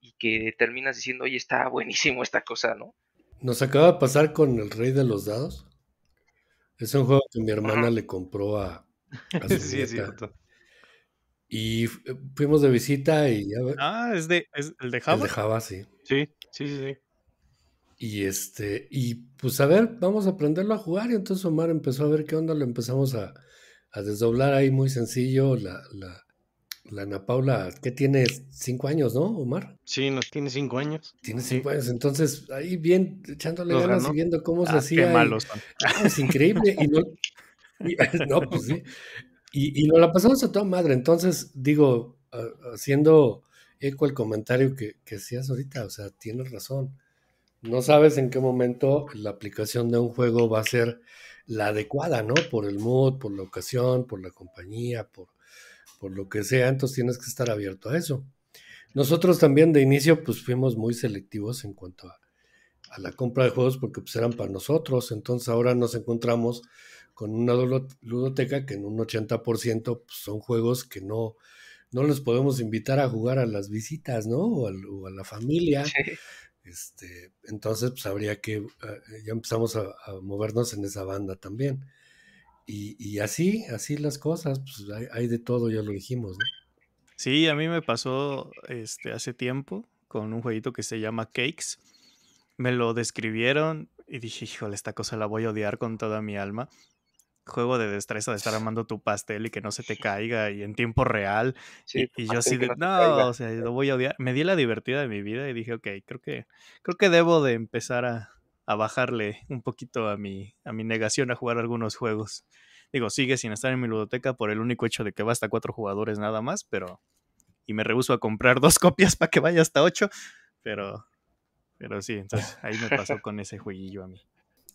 Speaker 5: y que terminas diciendo, oye, está buenísimo esta cosa, ¿no?
Speaker 1: Nos acaba de pasar con El Rey de los Dados. Es un juego que mi hermana le compró a, a sí, es cierto. Y eh, fuimos de visita y ya... Ah, es, de, el de Java. El de Java, sí. Sí, sí, sí, Y este, y pues a ver, vamos a aprenderlo a jugar. Y entonces Omar empezó a ver qué onda, lo empezamos a, a desdoblar ahí muy sencillo la, la Ana Paula, ¿qué tiene ¿Cinco años, no, Omar? Sí, nos tiene cinco años. Tiene cinco años, entonces ahí bien echándole ganas y viendo cómo se ah, hacía. Qué malos ah, es increíble. y no, pues sí. Y, nos la pasamos a toda madre. Entonces, digo, haciendo eco al comentario que, que hacías ahorita, o sea, tienes razón. No sabes en qué momento la aplicación de un juego va a ser la adecuada, ¿no? Por el mood, por la ocasión, por la compañía, por por lo que sea, entonces tienes que estar abierto a eso. Nosotros también de inicio pues fuimos muy selectivos en cuanto a, la compra de juegos porque pues eran para nosotros, entonces ahora nos encontramos con una ludoteca que en un 80% pues, son juegos que no, no les podemos invitar a jugar a las visitas, ¿no? O a, la familia. Este, entonces, pues habría que, eh, ya empezamos a, movernos en esa banda también. Y, así, así las cosas, pues hay, de todo, ya lo dijimos, ¿no?
Speaker 2: Sí, a mí me pasó este, hace tiempo con un jueguito que se llama Cakes. Me lo describieron y dije, híjole, esta cosa la voy a odiar con toda mi alma. Juego de destreza de estar armando tu pastel y que no se te caiga y en tiempo real. y, yo así de, no, o sea, lo voy a odiar. Me di la divertida de mi vida y dije, ok, creo que, creo que debo de empezar a, a bajarle un poquito a mi, a mi negación a jugar algunos juegos. Digo, sigue sin estar en mi ludoteca por el único hecho de que va hasta cuatro jugadores nada más, pero. Y me rehuso a comprar dos copias para que vaya hasta ocho, pero. Pero sí, entonces ahí me pasó con ese jueguillo
Speaker 1: a mí.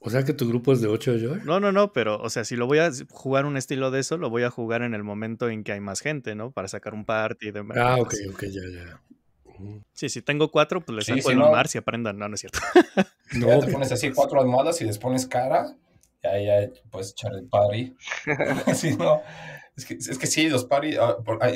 Speaker 1: O sea que tu grupo es de ocho yo.
Speaker 2: No, no, no, pero, o sea, si lo voy a jugar un estilo de eso, lo voy a jugar en el momento en que hay más gente, ¿no? Para sacar un party y demás. Ah, ok, ok, ya, ya. Sí, si tengo cuatro, pues les saco el mar si aprendan. No, no es cierto.
Speaker 4: No, te pones así cuatro almohadas y les pones cara. Y ahí ya puedes echar el party. no. Es que, es que sí, los party. Ah,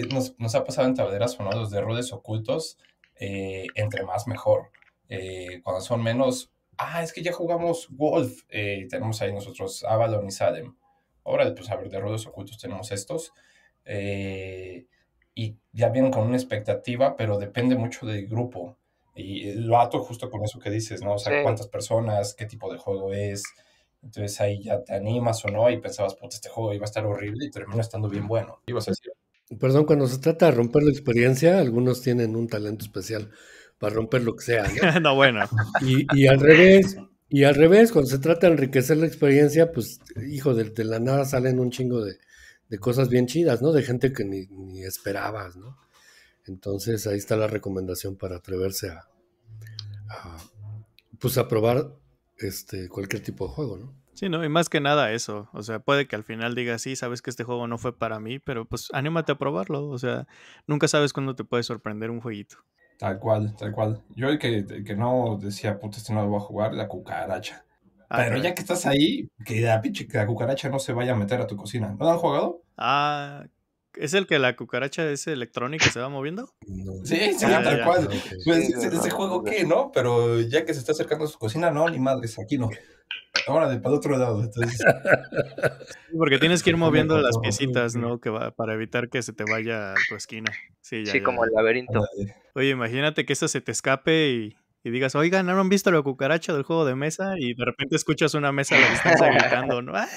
Speaker 4: nos, nos, ha pasado en tableras o los de ocultos. Eh, entre más, mejor. Eh, cuando son menos. Ah, es que ya jugamos Wolf. Eh, tenemos ahí nosotros Avalon y Salem. Ahora, pues a ver, de ocultos tenemos estos. Eh y ya vienen con una expectativa, pero depende mucho del grupo. Y lo ato justo con eso que dices, ¿no? O sea, cuántas personas, qué tipo de juego es. Entonces ahí ya te animas o no y pensabas, puta, este juego iba a estar horrible y termina estando bien bueno.
Speaker 1: Ibas a decir. Perdón, cuando se trata de romper la experiencia, algunos tienen un talento especial para romper lo que sea. No, bueno. Y, y, al revés, y al revés, cuando se trata de enriquecer la experiencia, pues, hijo, de la nada salen un chingo de, de cosas bien chidas, ¿no? De gente que ni, ni esperabas, ¿no? Entonces ahí está la recomendación para atreverse a, pues a probar este, cualquier tipo de juego, ¿no?
Speaker 2: Sí, no, y más que nada eso, o sea, puede que al final digas, sí, sabes que este juego no fue para mí, pero pues anímate a probarlo, o sea, nunca sabes cuándo te puede sorprender un jueguito.
Speaker 4: Tal cual, tal cual. Yo el que, el que no decía, puta, este no lo voy a jugar, la cucaracha. Ah, Pero ya que estás ahí, que la cucaracha no se vaya a meter a tu cocina. ¿No
Speaker 2: han jugado? Ah, ¿es el que la cucaracha es electrónica se va moviendo? Sí, sí, tal cual. ese, juego
Speaker 4: qué, ¿no? Pero ya que se está acercando a su cocina, no, ni madres, aquí no. Ahora de para otro lado. Entonces...
Speaker 2: porque tienes que ir moviendo las piecitas, ¿no? Que va, para evitar que se te vaya a tu esquina.
Speaker 5: Sí, ya, sí como el laberinto.
Speaker 2: Oye, imagínate que esa se te escape y y digas, oigan, ¿no han visto la cucaracha del juego de mesa? Y de repente escuchas una mesa a la distancia gritando, ¿no? ¡Ah!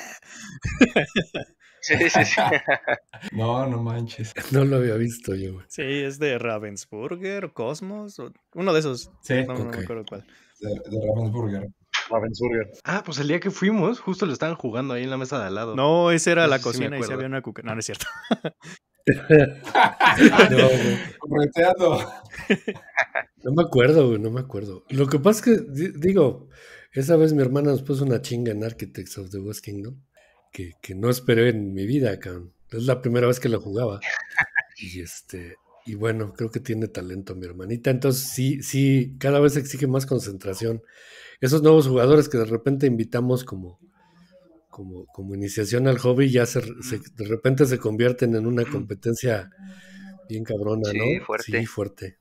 Speaker 5: Sí, sí, sí.
Speaker 1: No, no manches. No lo había visto yo.
Speaker 2: Sí, es de Ravensburger, Cosmos, uno de esos.
Speaker 4: Sí, no, no me acuerdo cuál. De, Ravensburger. Ravensburger.
Speaker 2: Ah, pues el día que
Speaker 3: fuimos, justo lo estaban jugando ahí en la mesa de al lado. No, esa era la cocina y se había una cucaracha. No, no es cierto.
Speaker 1: no, me acuerdo, no me acuerdo. Lo que pasa es que, digo, esa vez mi hermana nos puso una chinga en Architects of the West Kingdom que, no esperé en mi vida, cabrón. Es la primera vez que la jugaba. Y este, y bueno, creo que tiene talento mi hermanita. Entonces, sí, sí, cada vez exige más concentración. Esos nuevos jugadores que de repente invitamos como, como, como iniciación al hobby, ya se, de repente se convierten en una competencia bien cabrona, sí, ¿no? Fuerte. Sí, fuerte.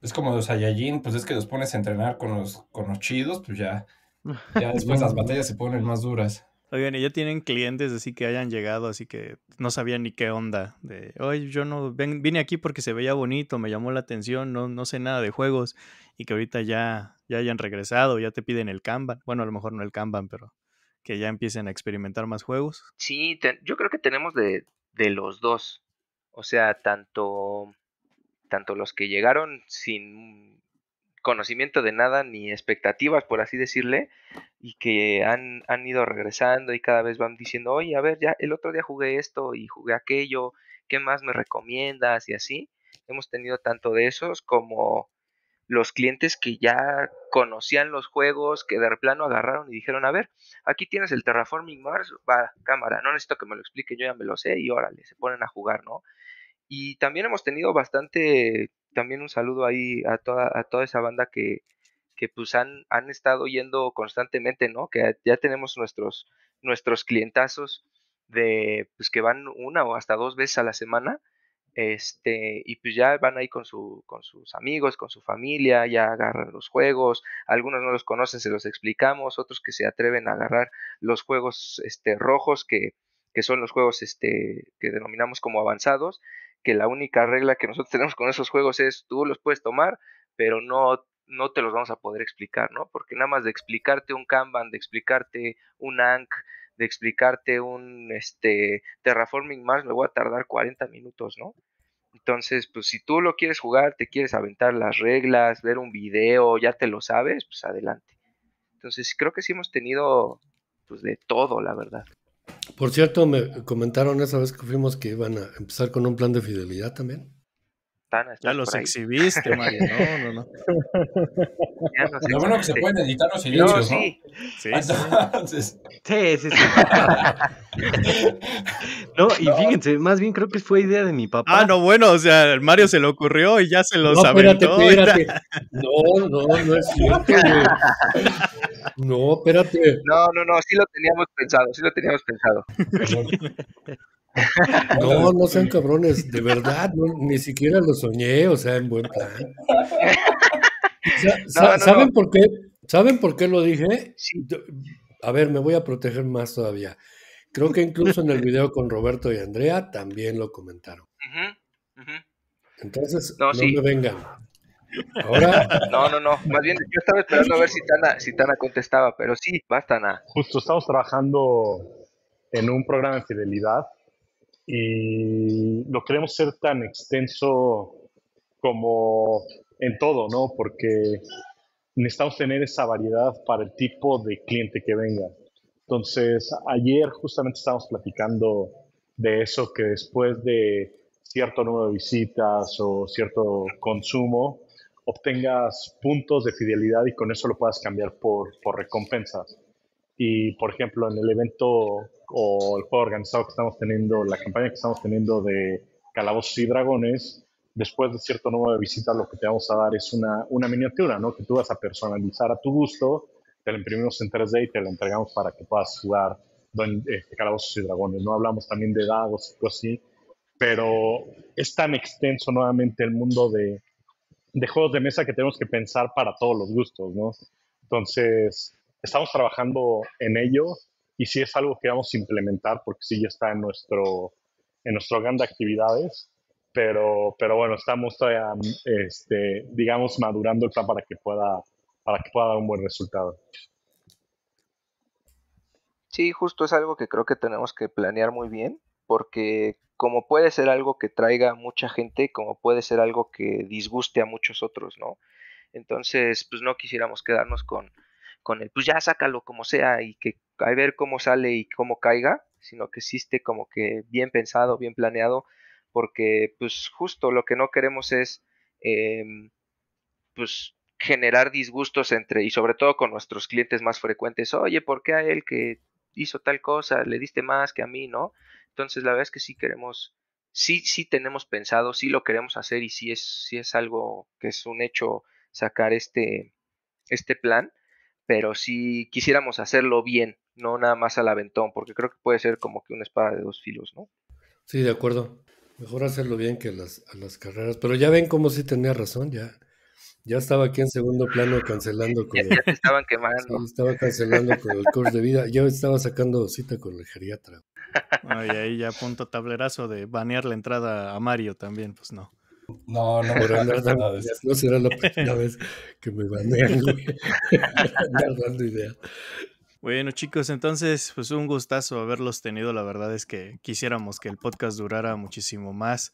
Speaker 4: Es como los Saiyajin, pues es que los pones a entrenar con los, con los chidos, pues ya, ya después las batallas se ponen más duras.
Speaker 2: Oigan, y ya tienen clientes así que hayan llegado, así que no sabían ni qué onda. De, hoy yo no ven, vine aquí porque se veía bonito, me llamó la atención, no, no sé nada de juegos. Y que ahorita ya, ya hayan regresado, ya te piden el Kanban. Bueno, a lo mejor no el Kanban, pero que ya empiecen a experimentar más juegos.
Speaker 5: Sí, yo creo que tenemos de, de los dos. O sea, tanto, tanto los que llegaron sin conocimiento de nada ni expectativas, por así decirle, y que han, han, ido regresando y cada vez van diciendo, oye, a ver, ya el otro día jugué esto y jugué aquello, ¿qué más me recomiendas? Y así. Hemos tenido tanto de esos como los clientes que ya conocían los juegos, que de plano agarraron y dijeron, a ver, aquí tienes el Terraforming Mars, va, cámara, no necesito que me lo explique, yo ya me lo sé y órale, se ponen a jugar, ¿no? Y también hemos tenido bastante, también un saludo ahí a toda, a toda esa banda que, que pues han, han estado yendo constantemente, ¿no? Que ya tenemos nuestros, nuestros clientazos de, pues que van una o hasta dos veces a la semana este, y pues ya van ahí con, su, con sus amigos, con su familia, ya agarran los juegos, algunos no los conocen, se los explicamos, otros que se atreven a agarrar los juegos este, rojos, que, que son los juegos este, que denominamos como avanzados, que la única regla que nosotros tenemos con esos juegos es tú los puedes tomar, pero no no te los vamos a poder explicar, ¿no? Porque nada más de explicarte un Kanban, de explicarte un Ankh, de explicarte un este Terraforming Mars, me voy a tardar 40 minutos, ¿no? Entonces, pues si tú lo quieres jugar, te quieres aventar las reglas, ver un video, ya te lo sabes, pues adelante. Entonces, creo que sí hemos tenido pues de todo, la verdad.
Speaker 1: Por cierto, me comentaron esa vez que fuimos que iban a empezar con un plan de fidelidad también.
Speaker 5: Ya los exhibiste, Mario. No, no, no.
Speaker 1: Lo bueno que se pueden editar los inicios, no, sí. Sí, ah, sí,
Speaker 3: sí,
Speaker 2: no, y fíjense, más bien creo que fue idea de mi papá. Ah, no, bueno, o sea, Mario se lo ocurrió y ya se los no, Espérate, espérate.
Speaker 5: No, no, no es cierto. No, espérate. No, no, no, sí lo teníamos pensado, sí lo teníamos pensado.
Speaker 1: No, no sean cabrones, de verdad, ni siquiera lo soñé, o sea, en buen plan. ¿Saben por qué? ¿Saben por qué lo dije? A ver, me voy a proteger más todavía. Creo que incluso en el video con Roberto y Andrea también lo comentaron. Entonces, no, me vengan.
Speaker 5: Ahora. No, no, no. Más bien, yo estaba esperando a ver si Tana, si Tana contestaba, pero sí, basta Tana.
Speaker 6: Justo estamos trabajando en un programa de fidelidad y no queremos ser tan extenso como en todo, ¿no? Porque necesitamos tener esa variedad para el tipo de cliente que venga. Entonces, ayer justamente estábamos platicando de eso, que después de cierto número de visitas o cierto consumo, obtengas puntos de fidelidad y con eso lo puedas cambiar por, por recompensas. Y, por ejemplo, en el evento o el juego organizado que estamos teniendo, la campaña que estamos teniendo de Calabozos y Dragones, después de cierto número de visitas lo que te vamos a dar es una, una miniatura, ¿no? Que tú vas a personalizar a tu gusto, te la imprimimos en 3D y te la entregamos para que puedas jugar este, Calabozos y Dragones, ¿no? Hablamos también de dados y cosas así, pero es tan extenso nuevamente el mundo de, de juegos de mesa que tenemos que pensar para todos los gustos, ¿no? Entonces, estamos trabajando en ello y si es algo que vamos a implementar porque sí ya está en nuestro, en nuestro gran de actividades, pero, pero bueno, estamos todavía, este, digamos, madurando el plan para que pueda, para que pueda dar un buen resultado.
Speaker 5: Sí, justo es algo que creo que tenemos que planear muy bien, porque como puede ser algo que traiga mucha gente, como puede ser algo que disguste a muchos otros, ¿no? Entonces, pues no quisiéramos quedarnos con, con el, pues ya sácalo como sea y que ver cómo sale y cómo caiga, sino que existe como que bien pensado, bien planeado, porque pues justo lo que no queremos es em, pues generar disgustos entre y sobre todo con nuestros clientes más frecuentes, oye, ¿por qué a él que hizo tal cosa le diste más que a mí, no? Entonces la verdad es que sí queremos, sí, sí tenemos pensado, sí lo queremos hacer y sí es, es algo que es un hecho sacar este, este plan, pero si quisiéramos hacerlo bien, no nada más al aventón, porque creo que puede ser como que una espada de dos filos, ¿no?
Speaker 1: Sí, de acuerdo. Mejor hacerlo
Speaker 5: bien que las, a las
Speaker 1: carreras. Pero ya ven cómo sí tenía razón, ya. Ya estaba aquí en segundo plano cancelando con. Ya, estaban quemando. estaba cancelando con el curso de vida. Yo estaba sacando cita con el geriatra.
Speaker 2: Ay, ahí ya punto tablerazo de banear la entrada a Mario también, pues no.
Speaker 1: No, no, no. no será la primera vez que me banean, güey. andar dando idea.
Speaker 2: Bueno, chicos, entonces, pues un gustazo haberlos tenido. La verdad es que quisiéramos que el podcast durara muchísimo más,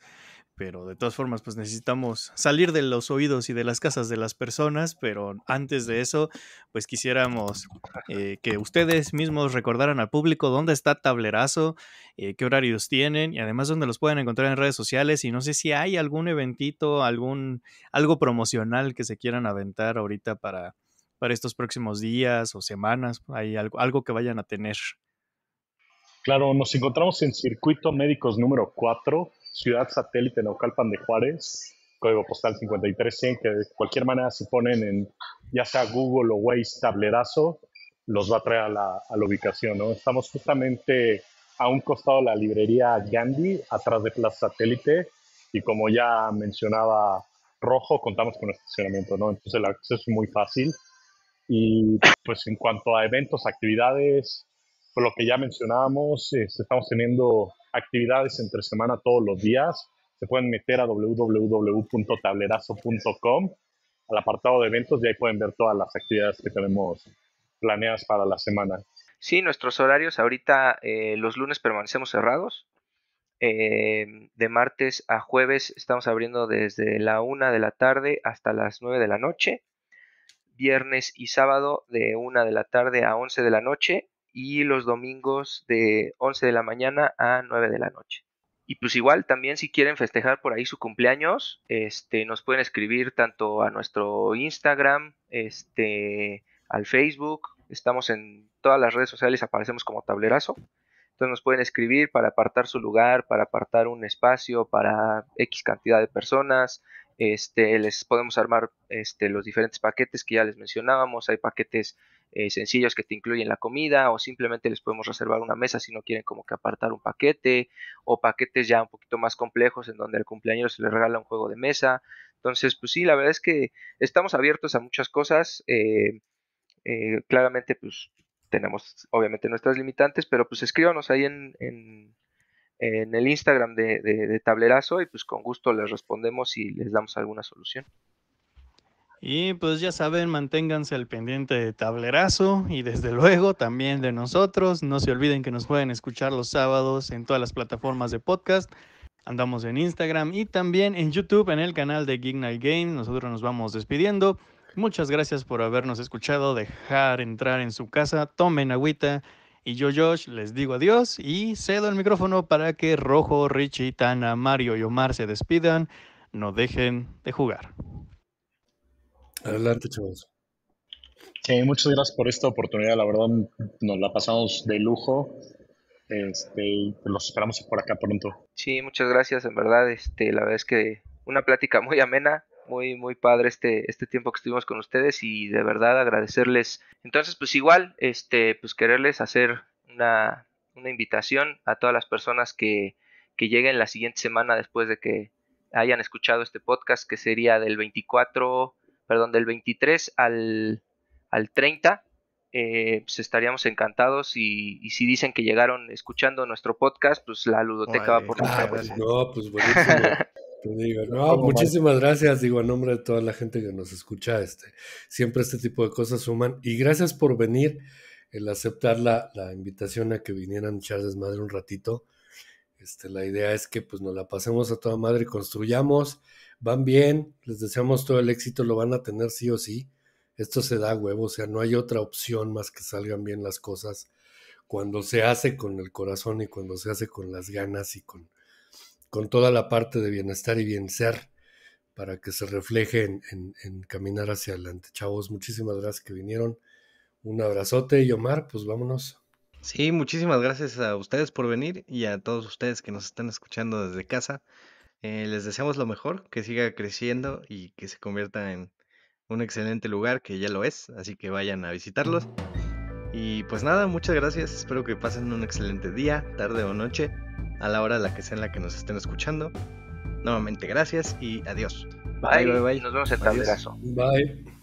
Speaker 2: pero de todas formas, pues necesitamos salir de los oídos y de las casas de las personas. Pero antes de eso, pues quisiéramos eh, que ustedes mismos recordaran al público dónde está Tablerazo, eh, qué horarios tienen y además dónde los pueden encontrar en redes sociales. Y no sé si hay algún eventito, algún algo promocional que se quieran aventar ahorita para para estos próximos días o semanas? ¿Hay algo, que vayan a tener?
Speaker 6: Claro, nos encontramos en Circuito Médicos número 4, Ciudad Satélite Naucalpan de Juárez, código postal 5300, que de cualquier manera si ponen en ya sea Google o Waze tablerazo, los va a traer a la, ubicación, ¿no? Estamos justamente a un costado de la librería Gandhi, atrás de Plaza Satélite, y como ya mencionaba Rojo, contamos con estacionamiento, ¿no? Entonces el acceso es muy fácil. Y pues en cuanto a eventos, actividades, por lo que ya mencionábamos, este, estamos teniendo actividades entre semana todos los días. Se pueden meter a www.tablerazo.com al apartado de eventos y ahí pueden ver todas las actividades que tenemos planeadas para la semana.
Speaker 5: Sí, nuestros horarios ahorita eh, los lunes permanecemos cerrados. Eh, de martes a jueves estamos abriendo desde la una de la tarde hasta las nueve de la noche viernes y sábado de 1 de la tarde a 11 de la noche y los domingos de 11 de la mañana a 9 de la noche. Y pues igual también si quieren festejar por ahí su cumpleaños, este, nos pueden escribir tanto a nuestro Instagram, este, al Facebook, estamos en todas las redes sociales, aparecemos como tablerazo. Entonces nos pueden escribir para apartar su lugar, para apartar un espacio, para X cantidad de personas, este, les podemos armar este, los diferentes paquetes que ya les mencionábamos. Hay paquetes eh, sencillos que te incluyen la comida o simplemente les podemos reservar una mesa si no quieren como que apartar un paquete o paquetes ya un poquito más complejos en donde al cumpleaños se les regala un juego de mesa. Entonces, pues sí, la verdad es que estamos abiertos a muchas cosas. Eh, eh, claramente, pues tenemos obviamente nuestras limitantes, pero pues escríbanos ahí en, en el Instagram de, Tablerazo y pues con gusto les respondemos y les damos alguna solución.
Speaker 2: Y pues ya saben, manténganse al pendiente de Tablerazo y desde luego también de nosotros. No se olviden que nos pueden escuchar los sábados en todas las plataformas de podcast. Andamos en Instagram y también en YouTube en el canal de Geek Night Game. Nosotros nos vamos despidiendo. Muchas gracias por habernos escuchado, dejar entrar en su casa, tomen agüita, y yo, Josh, les digo adiós y cedo el micrófono para que Rojo, Richie, Tana, Mario y Omar se despidan. No dejen de jugar. Adelante,
Speaker 6: chavos. Sí, muchas gracias por esta oportunidad. La verdad, nos la pasamos de lujo. Este, los esperamos por acá pronto.
Speaker 5: Sí, muchas gracias. En verdad, este, la verdad es que una plática muy amena muy, muy padre este, este tiempo que estuvimos con ustedes y de verdad agradecerles. Entonces, pues igual, este, pues quererles hacer una, una invitación a todas las personas que, lleguen la siguiente semana después de que hayan escuchado este podcast, que sería del 24, perdón, del 23 al, al 30. Eh, pues estaríamos encantados y, si dicen que llegaron escuchando nuestro podcast, pues la ludoteca va por la ah, pues No, pues no, muchísimas
Speaker 1: gracias, digo, a nombre de toda la gente que nos escucha, este, siempre este tipo de cosas suman. Y gracias por venir, el aceptar la, la invitación a que vinieran a echar desmadre un ratito. Este, la idea es que pues nos la pasemos a toda madre, construyamos, van bien, les deseamos todo el éxito, lo van a tener sí o sí. Esto se da huevo, o sea, no hay otra opción más que salgan bien las cosas cuando se hace con el corazón y cuando se hace con las ganas y con con toda la parte de bienestar y bien ser para que se refleje en, caminar hacia adelante. Chavos, muchísimas gracias que vinieron. Un abrazote y Omar, pues vámonos.
Speaker 3: Sí, muchísimas gracias a ustedes por venir y a todos ustedes que nos están escuchando desde casa. Eh, les deseamos lo mejor, que siga creciendo y que se convierta en un excelente lugar, que ya lo es, así que vayan a visitarlos. Y pues nada, muchas gracias, espero que pasen un excelente día, tarde o noche a la hora de la que sea en la que nos estén escuchando. Nuevamente, gracias y adiós. Bye, bye, bye. Nos vemos el caso
Speaker 1: Bye.